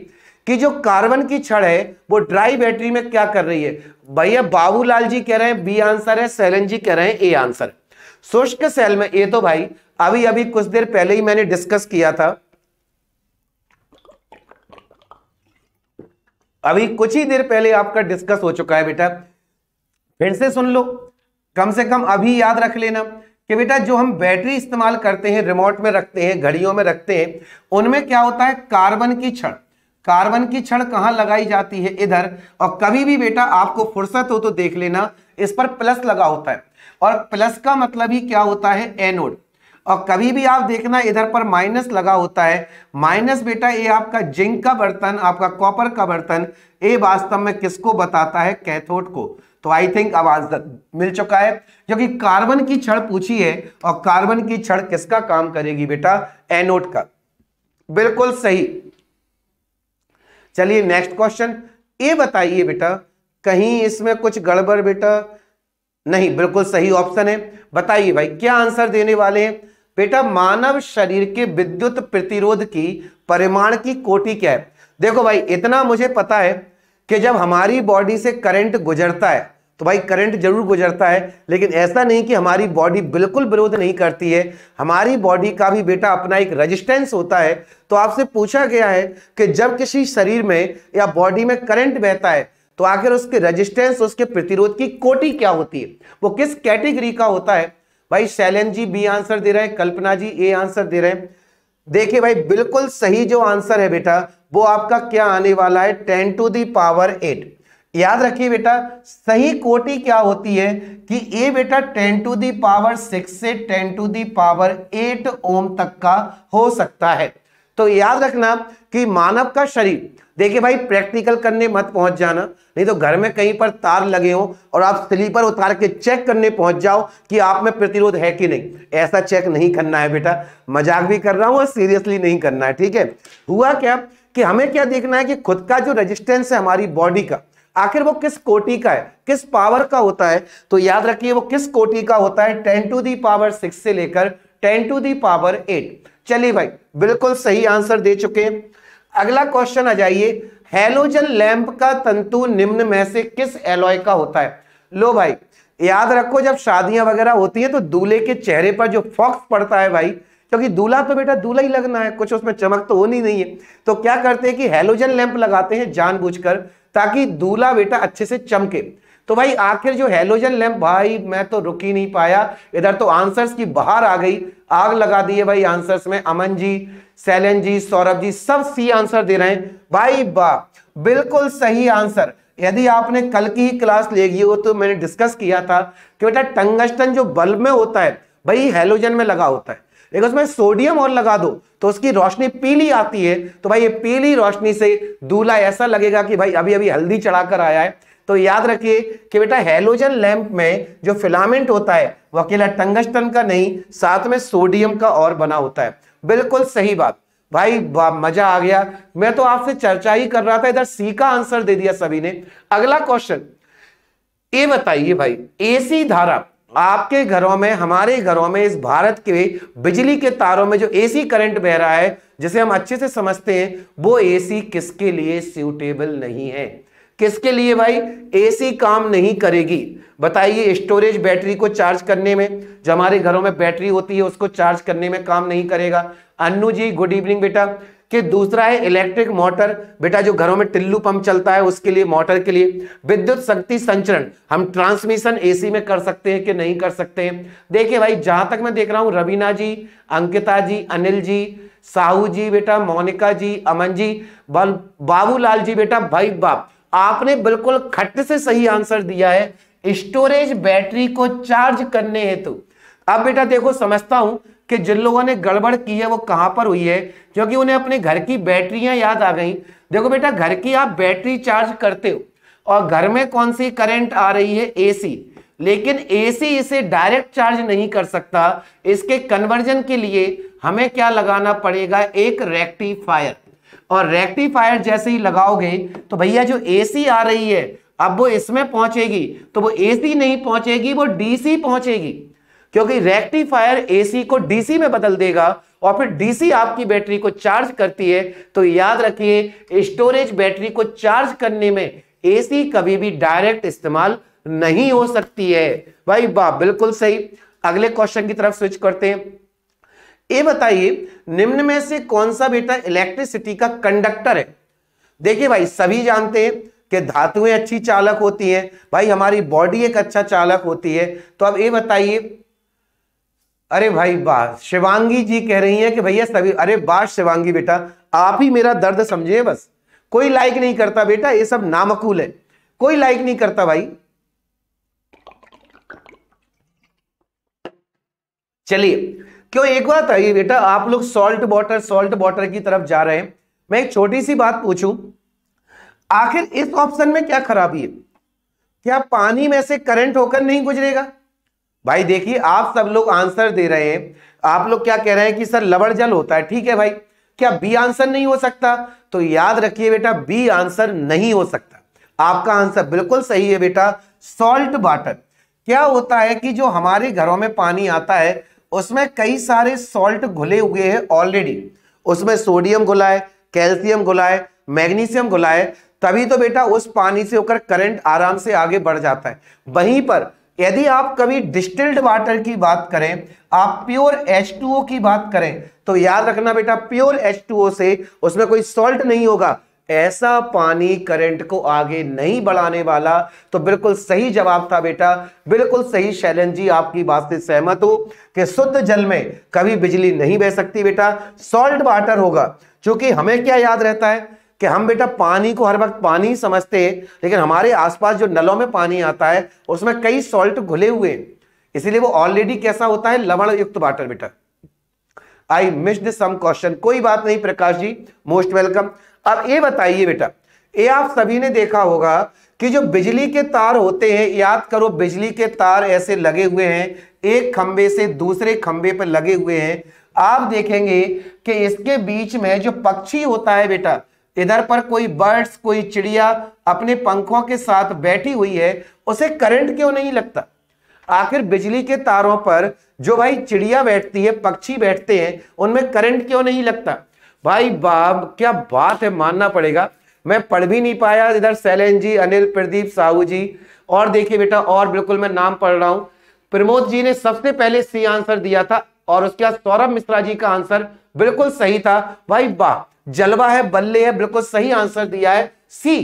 कि जो कार्बन की छड़ है वो ड्राई बैटरी में क्या कर रही है भैया बाबूलाल जी कह रहे हैं बी आंसर है सैलन जी कह रहे हैं ए आंसर शुष्क सेल में ये तो भाई अभी अभी कुछ देर पहले ही मैंने डिस्कस किया था अभी कुछ ही देर पहले आपका डिस्कस हो चुका है बेटा फिर से सुन लो कम से कम अभी याद रख लेना कि बेटा जो हम बैटरी इस्तेमाल करते हैं रिमोट में रखते हैं घड़ियों में रखते हैं उनमें क्या होता है कार्बन की छड़ कार्बन की छड़ कहां लगाई जाती है इधर और कभी भी बेटा आपको फुर्सत हो तो देख लेना इस पर प्लस लगा होता है और प्लस का मतलब ही क्या होता है एनोड और कभी भी आप देखना इधर पर माइनस लगा होता है माइनस बेटा ये आपका जिंक का बर्तन आपका कॉपर का बर्तन ये वास्तव में किसको बताता है कैथोड को तो आई थिंक आवाज मिल चुका है क्योंकि कार्बन की छड़ पूछी है और कार्बन की छड़ किसका काम करेगी बेटा एनोड का बिल्कुल सही चलिए नेक्स्ट क्वेश्चन ये बताइए बेटा कहीं इसमें कुछ गड़बड़ बेटा नहीं बिल्कुल सही ऑप्शन है बताइए भाई क्या आंसर देने वाले हैं बेटा मानव शरीर के विद्युत प्रतिरोध की परिमाण की कोटि क्या है देखो भाई इतना मुझे पता है कि जब हमारी बॉडी से करंट गुजरता है तो भाई करंट जरूर गुजरता है लेकिन ऐसा नहीं कि हमारी बॉडी बिल्कुल विरोध नहीं करती है हमारी बॉडी का भी बेटा अपना एक रेजिस्टेंस होता है तो आपसे पूछा गया है कि जब किसी शरीर में या बॉडी में करंट बहता है तो आखिर उसके रेजिस्टेंस उसके प्रतिरोध की कोटि क्या होती है वो किस कैटेगरी का होता है भाई शैलन जी बी आंसर दे रहे हैं कल्पना जी ए आंसर दे रहे हैं देखिए भाई बिल्कुल सही जो आंसर है बेटा वो आपका क्या आने वाला है टेन टू दावर एट याद रखिए बेटा सही कोटि क्या होती है कि ये बेटा टेन टू दावर सिक्स से ten to the power eight ohm तक का हो सकता है तो याद रखना कि मानव का शरीर देखिए भाई प्रैक्टिकल करने मत पहुंच जाना नहीं तो घर में कहीं पर तार लगे हो और आप स्लीपर उतार के चेक करने पहुंच जाओ कि आप में प्रतिरोध है कि नहीं ऐसा चेक नहीं करना है बेटा मजाक भी कर रहा हूं और सीरियसली नहीं करना है ठीक है हुआ क्या कि हमें क्या देखना है कि खुद का जो रेजिस्टेंस है हमारी बॉडी का आखिर वो किस कोटि का है किस पावर का होता है तो याद रखिए वो किस कोटि का होता है ten to the power six से लेकर ten to the power eight चलिए भाई बिल्कुल सही आंसर दे चुके हैं अगला क्वेश्चन आ जाइए हेलोजन लैंप का तंतु निम्न में से किस एलॉय का होता है लो भाई याद रखो जब शादियां वगैरह होती हैं तो दूल्हे के चेहरे पर जो फॉक्स पड़ता है भाई क्योंकि दूल्हा तो बेटा दूल्हा ही लगना है कुछ उसमें चमक तो होनी नहीं है तो क्या करते हैं कि हेलोजन लैंप लगाते हैं जानबूझकर ताकि दूल्हा बेटा अच्छे से चमके तो भाई आखिर जो हेलोजन लैंप भाई मैं तो रुक ही नहीं पाया इधर तो आंसर्स की बाहर आ गई आग लगा दी है भाई आंसर्स में अमन जी सैलन जी सौरभ जी सब सी आंसर दे रहे हैं भाई बा बिल्कुल सही आंसर यदि आपने कल की ही क्लास ले गई हो तो मैंने डिस्कस किया था कि बेटा टंगस्टन जो बल्ब में होता है भाई हेलोजन में लगा होता है लेकिन उसमें सोडियम और लगा दो तो उसकी रोशनी पीली आती है तो भाई ये पीली रोशनी से दूल्हा ऐसा लगेगा कि भाई अभी अभी हल्दी चढ़ाकर आया है तो याद रखिए कि बेटा हेलोजन लैंप में जो फिलामेंट होता है वह अकेला टंगस्टन का नहीं साथ में सोडियम का और बना होता है बिल्कुल सही बात भाई मजा आ गया मैं तो आपसे चर्चा ही कर रहा था इधर सी का आंसर दे दिया सभी ने अगला क्वेश्चन ये बताइए भाई एसी धारा आपके घरों में हमारे घरों में इस भारत के बिजली के तारों में जो एसी करंट बह रहा है जिसे हम अच्छे से समझते हैं वो एसी किसके लिए सूटेबल नहीं है किसके लिए भाई एसी काम नहीं करेगी बताइए स्टोरेज बैटरी को चार्ज करने में जो हमारे घरों में बैटरी होती है उसको चार्ज करने में काम नहीं करेगा अन्नू जी गुड इवनिंग बेटा कि दूसरा है इलेक्ट्रिक मोटर बेटा जो घरों में टिल्लू पंप चलता है उसके लिए मोटर के लिए विद्युत शक्ति संचरण हम ट्रांसमिशन एसी में कर सकते हैं कि नहीं कर सकते हैं देखिए भाई जहां तक मैं देख रहा हूं रवीना जी अंकिता जी अनिल जी साहू जी बेटा मोनिका जी अमन जी बाबूलाल जी बेटा भाई बाप आपने बिल्कुल खट से सही आंसर दिया है स्टोरेज बैटरी को चार्ज करने हेतु अब बेटा देखो समझता हूं कि जिन लोगों ने गड़बड़ की है वो कहां पर हुई है क्योंकि उन्हें अपने घर की बैटरियां याद आ गई देखो बेटा घर की आप बैटरी चार्ज करते हो और घर में कौन सी करंट आ रही है एसी लेकिन एसी इसे डायरेक्ट चार्ज नहीं कर सकता इसके कन्वर्जन के लिए हमें क्या लगाना पड़ेगा एक रेक्टिफायर और रेक्टिफायर जैसे ही लगाओगे तो भैया जो एसी आ रही है अब वो इसमें पहुंचेगी तो वो एसी नहीं पहुंचेगी वो डीसी पहुंचेगी क्योंकि रेक्टिफायर एसी को डीसी में बदल देगा और फिर डीसी आपकी बैटरी को चार्ज करती है तो याद रखिए स्टोरेज बैटरी को चार्ज करने में एसी कभी भी डायरेक्ट इस्तेमाल नहीं हो सकती है भाई वाह बिल्कुल सही अगले क्वेश्चन की तरफ स्विच करते हैं ये बताइए निम्न में से कौन सा बेटा इलेक्ट्रिसिटी का कंडक्टर है देखिए भाई सभी जानते हैं कि धातुएं अच्छी चालक होती हैं भाई हमारी बॉडी एक अच्छा चालक होती है तो अब ये बताइए अरे भाई बा शिवांगी जी कह रही हैं कि भैया सभी अरे बा शिवांगी बेटा आप ही मेरा दर्द समझे बस कोई लाइक नहीं करता बेटा ये सब नामकूल है कोई लाइक नहीं करता भाई चलिए क्यों एक बात आई बेटा आप लोग सॉल्ट वॉटर सॉल्ट वॉटर की तरफ जा रहे हैं मैं एक छोटी सी बात पूछूं आखिर इस ऑप्शन में क्या खराबी है क्या पानी में से करंट होकर नहीं गुजरेगा भाई देखिए आप सब लोग आंसर दे रहे हैं आप लोग क्या कह रहे हैं कि सर लबड़ जल होता है ठीक है भाई क्या बी आंसर नहीं हो सकता तो याद रखिए बेटा बी आंसर नहीं हो सकता आपका आंसर बिल्कुल सही है बेटा सॉल्ट वाटर क्या होता है कि जो हमारे घरों में पानी आता है उसमें कई सारे सॉल्ट घुले हुए हैं ऑलरेडी उसमें सोडियम घुला है कैल्शियम घुला है मैग्नीशियम घुला है तभी तो बेटा उस पानी से होकर करंट आराम से आगे बढ़ जाता है वहीं पर यदि आप कभी डिस्टिल्ड वाटर की बात करें आप प्योर H2O की बात करें तो याद रखना बेटा प्योर H2O से उसमें कोई सॉल्ट नहीं होगा ऐसा पानी करंट को आगे नहीं बढ़ाने वाला तो बिल्कुल सही जवाब था बेटा बिल्कुल सही शैलन जी आपकी बात से सहमत हो कि शुद्ध जल में कभी बिजली नहीं बह सकती बेटा सॉल्ट वाटर होगा क्योंकि हमें क्या याद रहता है कि हम बेटा पानी को हर वक्त पानी समझते हैं लेकिन हमारे आसपास जो नलों में पानी आता है उसमें कई सॉल्ट घुले हुए इसीलिए वो ऑलरेडी कैसा होता है लवण युक्त वाटर बेटा आई मिस्ड सम क्वेश्चन कोई बात नहीं प्रकाश जी मोस्ट वेलकम अब ये बताइए बेटा ये आप सभी ने देखा होगा कि जो बिजली के तार होते हैं याद करो बिजली के तार ऐसे लगे हुए हैं एक खंबे से दूसरे खंबे पर लगे हुए हैं आप देखेंगे कि इसके बीच में जो पक्षी होता है बेटा इधर पर कोई बर्ड्स कोई चिड़िया अपने पंखों के साथ बैठी हुई है उसे करंट क्यों नहीं लगता आखिर बिजली के तारों पर जो भाई चिड़िया बैठती है पक्षी बैठते हैं उनमें करंट क्यों नहीं लगता भाई बाब क्या बात है मानना पड़ेगा मैं पढ़ भी नहीं पाया इधर सैलेन जी अनिल प्रदीप साहू जी और देखिए बेटा और बिल्कुल मैं नाम पढ़ रहा हूं प्रमोद जी ने सबसे पहले सी आंसर दिया था और उसके बाद सौरभ मिश्रा जी का आंसर बिल्कुल सही था भाई वाह जलवा है बल्ले है बिल्कुल सही आंसर दिया है सी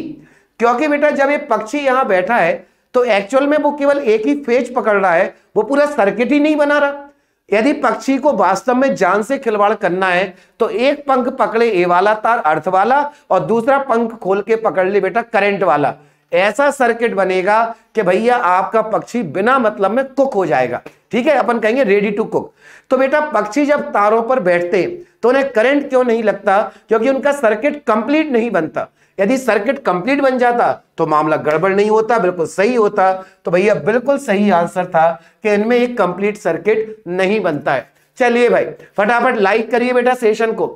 क्योंकि बेटा जब ये पक्षी यहां बैठा है तो एक्चुअल में वो केवल एक ही फेज पकड़ रहा है वो पूरा सर्किट ही नहीं बना रहा यदि पक्षी को वास्तव में जान से खिलवाड़ करना है तो एक पंख पकड़े ए वाला तार अर्थ वाला और दूसरा पंख खोल के पकड़ ले बेटा करंट वाला ऐसा सर्किट बनेगा कि भैया आपका पक्षी बिना मतलब में कुक हो जाएगा ठीक है अपन कहेंगे रेडी टू कुक तो बेटा पक्षी जब तारों पर बैठते तो उन्हें करंट क्यों नहीं लगता क्योंकि उनका सर्किट कंप्लीट नहीं बनता यदि सर्किट कंप्लीट बन जाता तो मामला गड़बड़ नहीं होता बिल्कुल सही होता तो भैया बिल्कुल सही आंसर था कि इनमें एक कंप्लीट सर्किट नहीं बनता है चलिए भाई फटाफट लाइक करिए बेटा सेशन को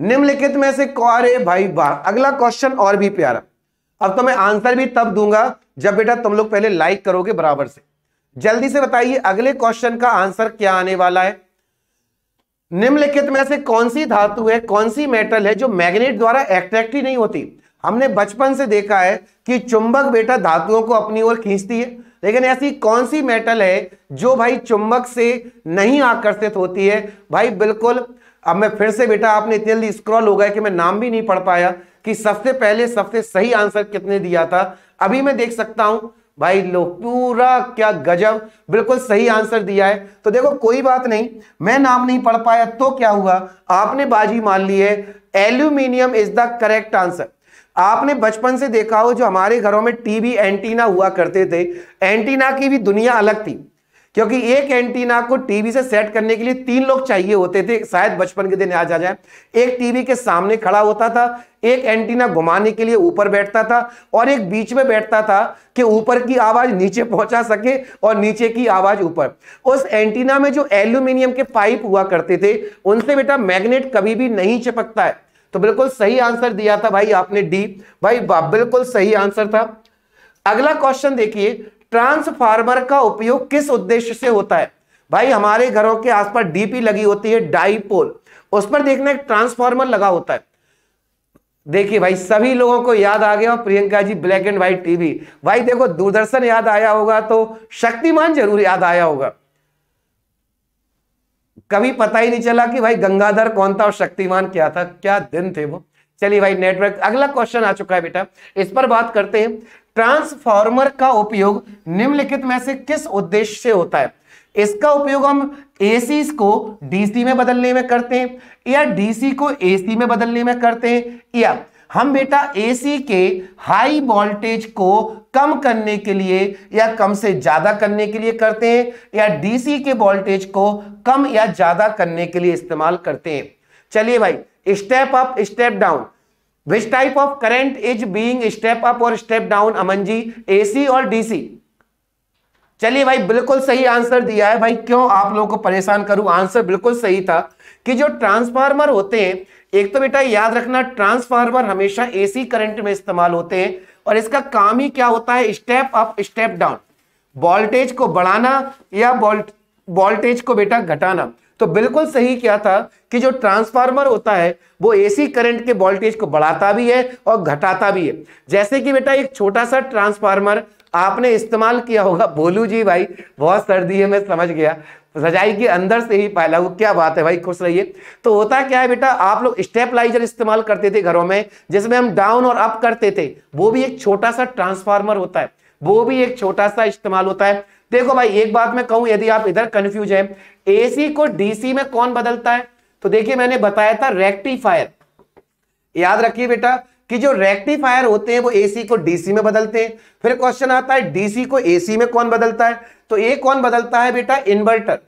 निम्नलिखित में से अरे भाई वाह अगला क्वेश्चन और भी प्यारा अब तो मैं आंसर भी तब दूंगा जब बेटा तुम लोग पहले लाइक करोगे बराबर से जल्दी से बताइए अगले क्वेश्चन का आंसर क्या आने वाला है निम्नलिखित में से कौन सी धातु है कौन सी मेटल है जो मैग्नेट द्वारा अट्रैक्ट ही नहीं होती हमने बचपन से देखा है कि चुंबक बेटा धातुओं को अपनी ओर खींचती है लेकिन ऐसी कौन सी मेटल है जो भाई चुंबक से नहीं आकर्षित होती है भाई बिल्कुल अब मैं फिर से बेटा आपने इतनी जल्दी स्क्रॉल हो गया कि मैं नाम भी नहीं पढ़ पाया कि सबसे पहले सबसे सही आंसर कितने दिया था अभी मैं देख सकता हूं भाई लो पूरा क्या गजब बिल्कुल सही आंसर दिया है तो देखो कोई बात नहीं मैं नाम नहीं पढ़ पाया तो क्या हुआ आपने बाजी मान ली है aluminium is the correct answer आपने बचपन से देखा हो जो हमारे घरों में टीवी एंटीना हुआ करते थे एंटीना की भी दुनिया अलग थी क्योंकि एक एंटीना को टीवी से सेट करने के लिए तीन लोग चाहिए होते थे शायद बचपन के दिन याद आ जाए एक टीवी के सामने खड़ा होता था एक एंटीना घुमाने के लिए ऊपर बैठता था और एक बीच में बैठता था कि ऊपर की आवाज नीचे पहुंचा सके और नीचे की आवाज ऊपर उस एंटीना में जो एल्यूमिनियम के पाइप हुआ करते थे उनसे बेटा मैग्नेट कभी भी नहीं चिपकता है तो बिल्कुल सही आंसर दिया था भाई आपने डी भाई बिल्कुल सही आंसर था अगला क्वेश्चन देखिए ट्रांसफार्मर का उपयोग किस उद्देश्य से होता है भाई हमारे घरों के आसपास डीपी लगी होती है डाईपोल उस पर देखना एक ट्रांसफार्मर लगा होता है देखिए भाई सभी लोगों को याद आ गया Priyanka ji black and white TV भाई देखो दूरदर्शन याद आया होगा तो शक्तिमान जरूर याद आया होगा कभी पता ही नहीं चला कि भाई गंगाधर कौन था और शक्तिमान क्या था क्या दिन थे वो चलिए भाई नेटवर्क अगला क्वेश्चन आ चुका है बेटा इस पर बात करते हैं ट्रांसफार्मर का उपयोग निम्नलिखित में से किस उद्देश्य से होता है इसका उपयोग हम एसी को डीसी में बदलने में करते हैं या डीसी को एसी में बदलने में करते हैं या हम बेटा एसी के हाई वोल्टेज को कम करने के लिए या कम से ज्यादा करने के लिए करते हैं या डीसी के वोल्टेज को कम या ज्यादा करने के लिए इस्तेमाल करते हैं चलिए भाई step up step down which type of current is being step up और step down Aman ji AC और डीसी चलिए भाई बिल्कुल सही आंसर दिया है भाई क्यों आप लोगों को परेशान करूं आंसर बिल्कुल सही था कि जो ट्रांसफार्मर होते हैं एक तो बेटा याद रखना ट्रांसफार्मर हमेशा एसी करंट में इस्तेमाल होते हैं और इसका काम ही क्या होता है step up step down voltage को बढ़ाना या वोल्टेज को बेटा घटाना तो बिल्कुल सही क्या था कि जो ट्रांसफार्मर होता है वो एसी करंट के वोल्टेज को बढ़ाता भी है और घटाता भी है जैसे कि बेटा एक छोटा सा ट्रांसफार्मर आपने इस्तेमाल किया होगा बोलू जी भाई बहुत सर्दी है मैं समझ गया रजाई के अंदर से ही पहला वो क्या बात है भाई खुश रहिए तो होता क्या है बेटा आप लोग स्टेपलाइजर इस्तेमाल करते थे घरों में जिसमें हम डाउन और अप करते थे वो भी एक छोटा सा ट्रांसफार्मर होता है वो भी एक छोटा सा इस्तेमाल होता है देखो भाई एक बात मैं कहूं यदि आप इधर कंफ्यूज हैं एसी को डीसी में कौन बदलता है तो देखिए मैंने बताया था रेक्टिफायर याद रखिए बेटा कि जो रेक्टिफायर होते हैं वो एसी को डीसी में बदलते हैं फिर क्वेश्चन आता है डीसी को एसी में कौन बदलता है तो ए कौन बदलता है बेटा इन्वर्टर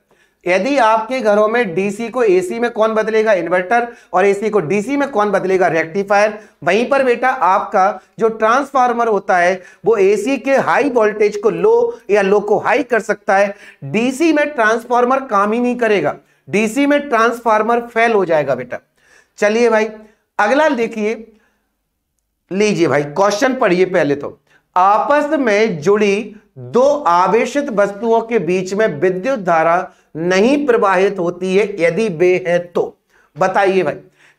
यदि आपके घरों में डीसी को एसी में कौन बदलेगा इन्वर्टर और एसी को डीसी में कौन बदलेगा रेक्टिफायर वहीं पर बेटा आपका जो ट्रांसफार्मर होता है वो एसी के हाई वोल्टेज को लो या लो को हाई कर सकता है डीसी में ट्रांसफार्मर काम ही नहीं करेगा डीसी में ट्रांसफार्मर फेल हो जाएगा बेटा चलिए भाई अगला देखिए लीजिए भाई क्वेश्चन पढ़िए पहले तो आपस में जुड़ी दो आवेशित वस्तुओं के बीच में विद्युत धारा नहीं प्रवाहित होती है यदि बे है तो बताइए भाई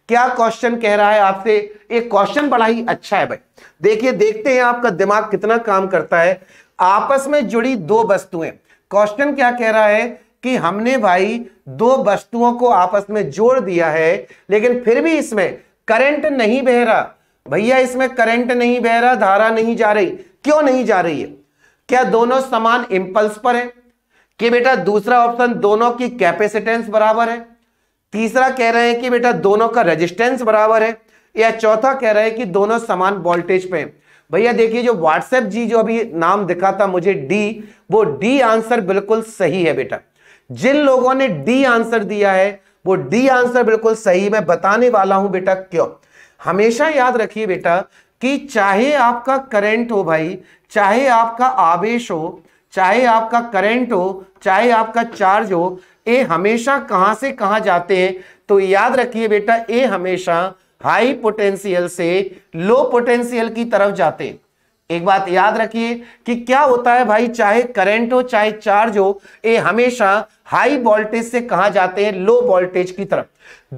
क्या क्वेश्चन कह रहा है आपसे एक क्वेश्चन बड़ा ही अच्छा है भाई देखिए देखते हैं आपका दिमाग कितना काम करता है आपस में जुड़ी दो वस्तुएं क्वेश्चन क्या कह रहा है कि हमने भाई दो वस्तुओं को आपस में जोड़ दिया है लेकिन फिर भी इसमें करंट नहीं बह रहा भैया इसमें करंट नहीं बह रहा धारा नहीं जा रही क्यों नहीं जा रही है क्या दोनों समान इंपल्स पर है कि बेटा दूसरा ऑप्शन दोनों की कैपेसिटेंस बराबर है तीसरा कह रहे हैं कि बेटा दोनों का रेजिस्टेंस बराबर है या चौथा कह रहे हैं कि दोनों समान वोल्टेज पे भैया देखिए जो व्हाट्सएप जी जो अभी नाम दिखा था मुझे डी वो डी आंसर बिल्कुल सही है बेटा जिन लोगों ने डी आंसर दिया है वो डी आंसर बिल्कुल सही मैं बताने वाला हूं बेटा क्यों हमेशा याद रखिए बेटा कि चाहे आपका करंट हो भाई चाहे आपका आवेश हो चाहे आपका करंट हो चाहे आपका चार्ज हो ए हमेशा कहां से कहां जाते हैं तो याद रखिए बेटा ए हमेशा हाई पोटेंशियल से लो पोटेंशियल की तरफ जाते हैं एक बात याद रखिए कि क्या होता है भाई चाहे करंट हो चाहे चार्ज हो ये हमेशा हाई वोल्टेज से कहा जाते हैं लो वोल्टेज की तरफ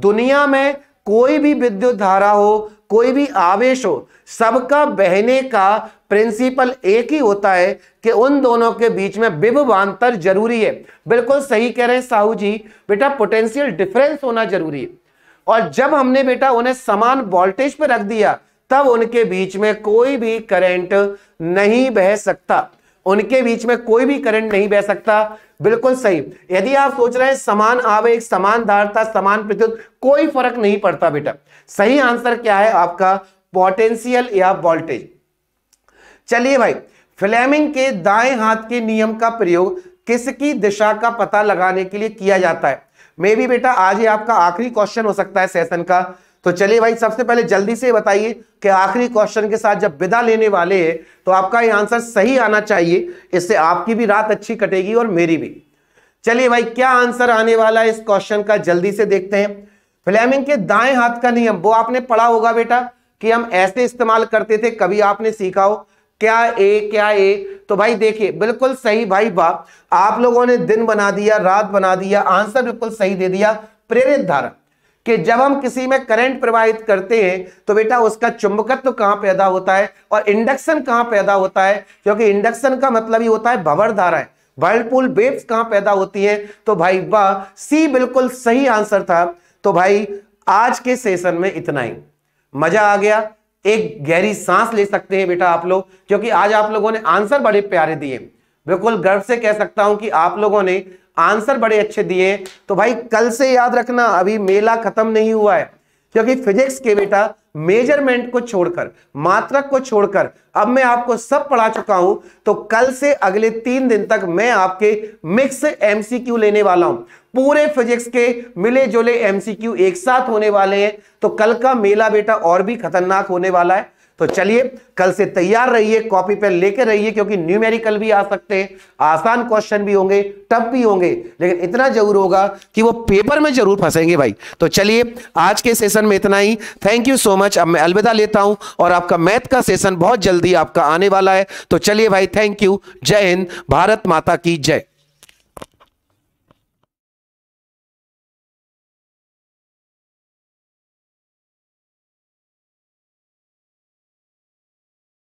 दुनिया में कोई भी विद्युत धारा हो कोई भी आवेश हो सबका बहने का प्रिंसिपल एक ही होता है कि उन दोनों के बीच में विभवान्तर जरूरी है बिल्कुल सही कह रहे हैं साहू जी बेटा पोटेंशियल डिफरेंस होना जरूरी है और जब हमने बेटा उन्हें समान वोल्टेज पर रख दिया तब उनके बीच में कोई भी करंट नहीं बह सकता उनके बीच में कोई भी करंट नहीं बह सकता बिल्कुल सही यदि आप सोच रहे हैं समान आवेग समान धारता समान प्रतिरोध कोई फर्क नहीं पड़ता बेटा सही आंसर क्या है आपका पोटेंशियल या वोल्टेज चलिए भाई फ्लेमिंग के दाएं हाथ के नियम का प्रयोग किसकी दिशा का पता लगाने के लिए किया जाता है मे भी बेटा आज ही आपका आखिरी क्वेश्चन हो सकता है सेशन का तो चलिए भाई सबसे पहले जल्दी से बताइए कि आखिरी क्वेश्चन के साथ जब विदा लेने वाले हैं तो आपका ये आंसर सही आना चाहिए इससे आपकी भी रात अच्छी कटेगी और मेरी भी चलिए भाई क्या आंसर आने वाला है इस क्वेश्चन का जल्दी से देखते हैं फ्लेमिंग के दाएं हाथ का नियम वो आपने पढ़ा होगा बेटा कि हम ऐसे इस्तेमाल करते थे कभी आपने सीखा हो क्या ए क्या ए तो भाई देखिए बिल्कुल सही भाई बाप आप लोगों ने दिन बना दिया रात बना दिया आंसर बिल्कुल सही दे दिया प्रेरित धारा कि जब हम किसी में करंट प्रवाहित करते हैं तो बेटा उसका चुंबकत्व तो कहां पैदा होता है और इंडक्शन कहां पैदा होता है क्योंकि इंडक्शन का मतलब ही होता है भवर धाराएं वर्लपूल बेब्स कहां पैदा होती है तो भाई वाह सी बिल्कुल सही आंसर था तो भाई आज के सेशन में इतना ही मजा आ गया एक गहरी सांस ले सकते हैं बेटा आप लोग क्योंकि आज आप लोगों ने आंसर बड़े प्यारे दिए बिल्कुल गर्व से कह सकता हूं कि आप लोगों ने आंसर बड़े अच्छे दिए तो भाई कल से याद रखना अभी मेला खत्म नहीं हुआ है क्योंकि फिजिक्स के बेटा मेजरमेंट को छोड़कर मात्रक को छोड़कर अब मैं आपको सब पढ़ा चुका हूं तो कल से अगले तीन दिन तक मैं आपके मिक्स एमसीक्यू लेने वाला हूं पूरे फिजिक्स के मिले जुले एमसीक्यू एक साथ होने वाले हैं तो कल का मेला बेटा और भी खतरनाक होने वाला है तो चलिए कल से तैयार रहिए कॉपी पेन लेकर रहिए क्योंकि न्यूमेरिकल भी आ सकते हैं आसान क्वेश्चन भी होंगे टफ भी होंगे लेकिन इतना जरूर होगा कि वो पेपर में जरूर फंसेंगे भाई तो चलिए आज के सेशन में इतना ही थैंक यू सो मच अब मैं अलविदा लेता हूं और आपका मैथ का सेशन बहुत जल्दी आपका आने वाला है तो चलिए भाई थैंक यू जय हिंद भारत माता की जय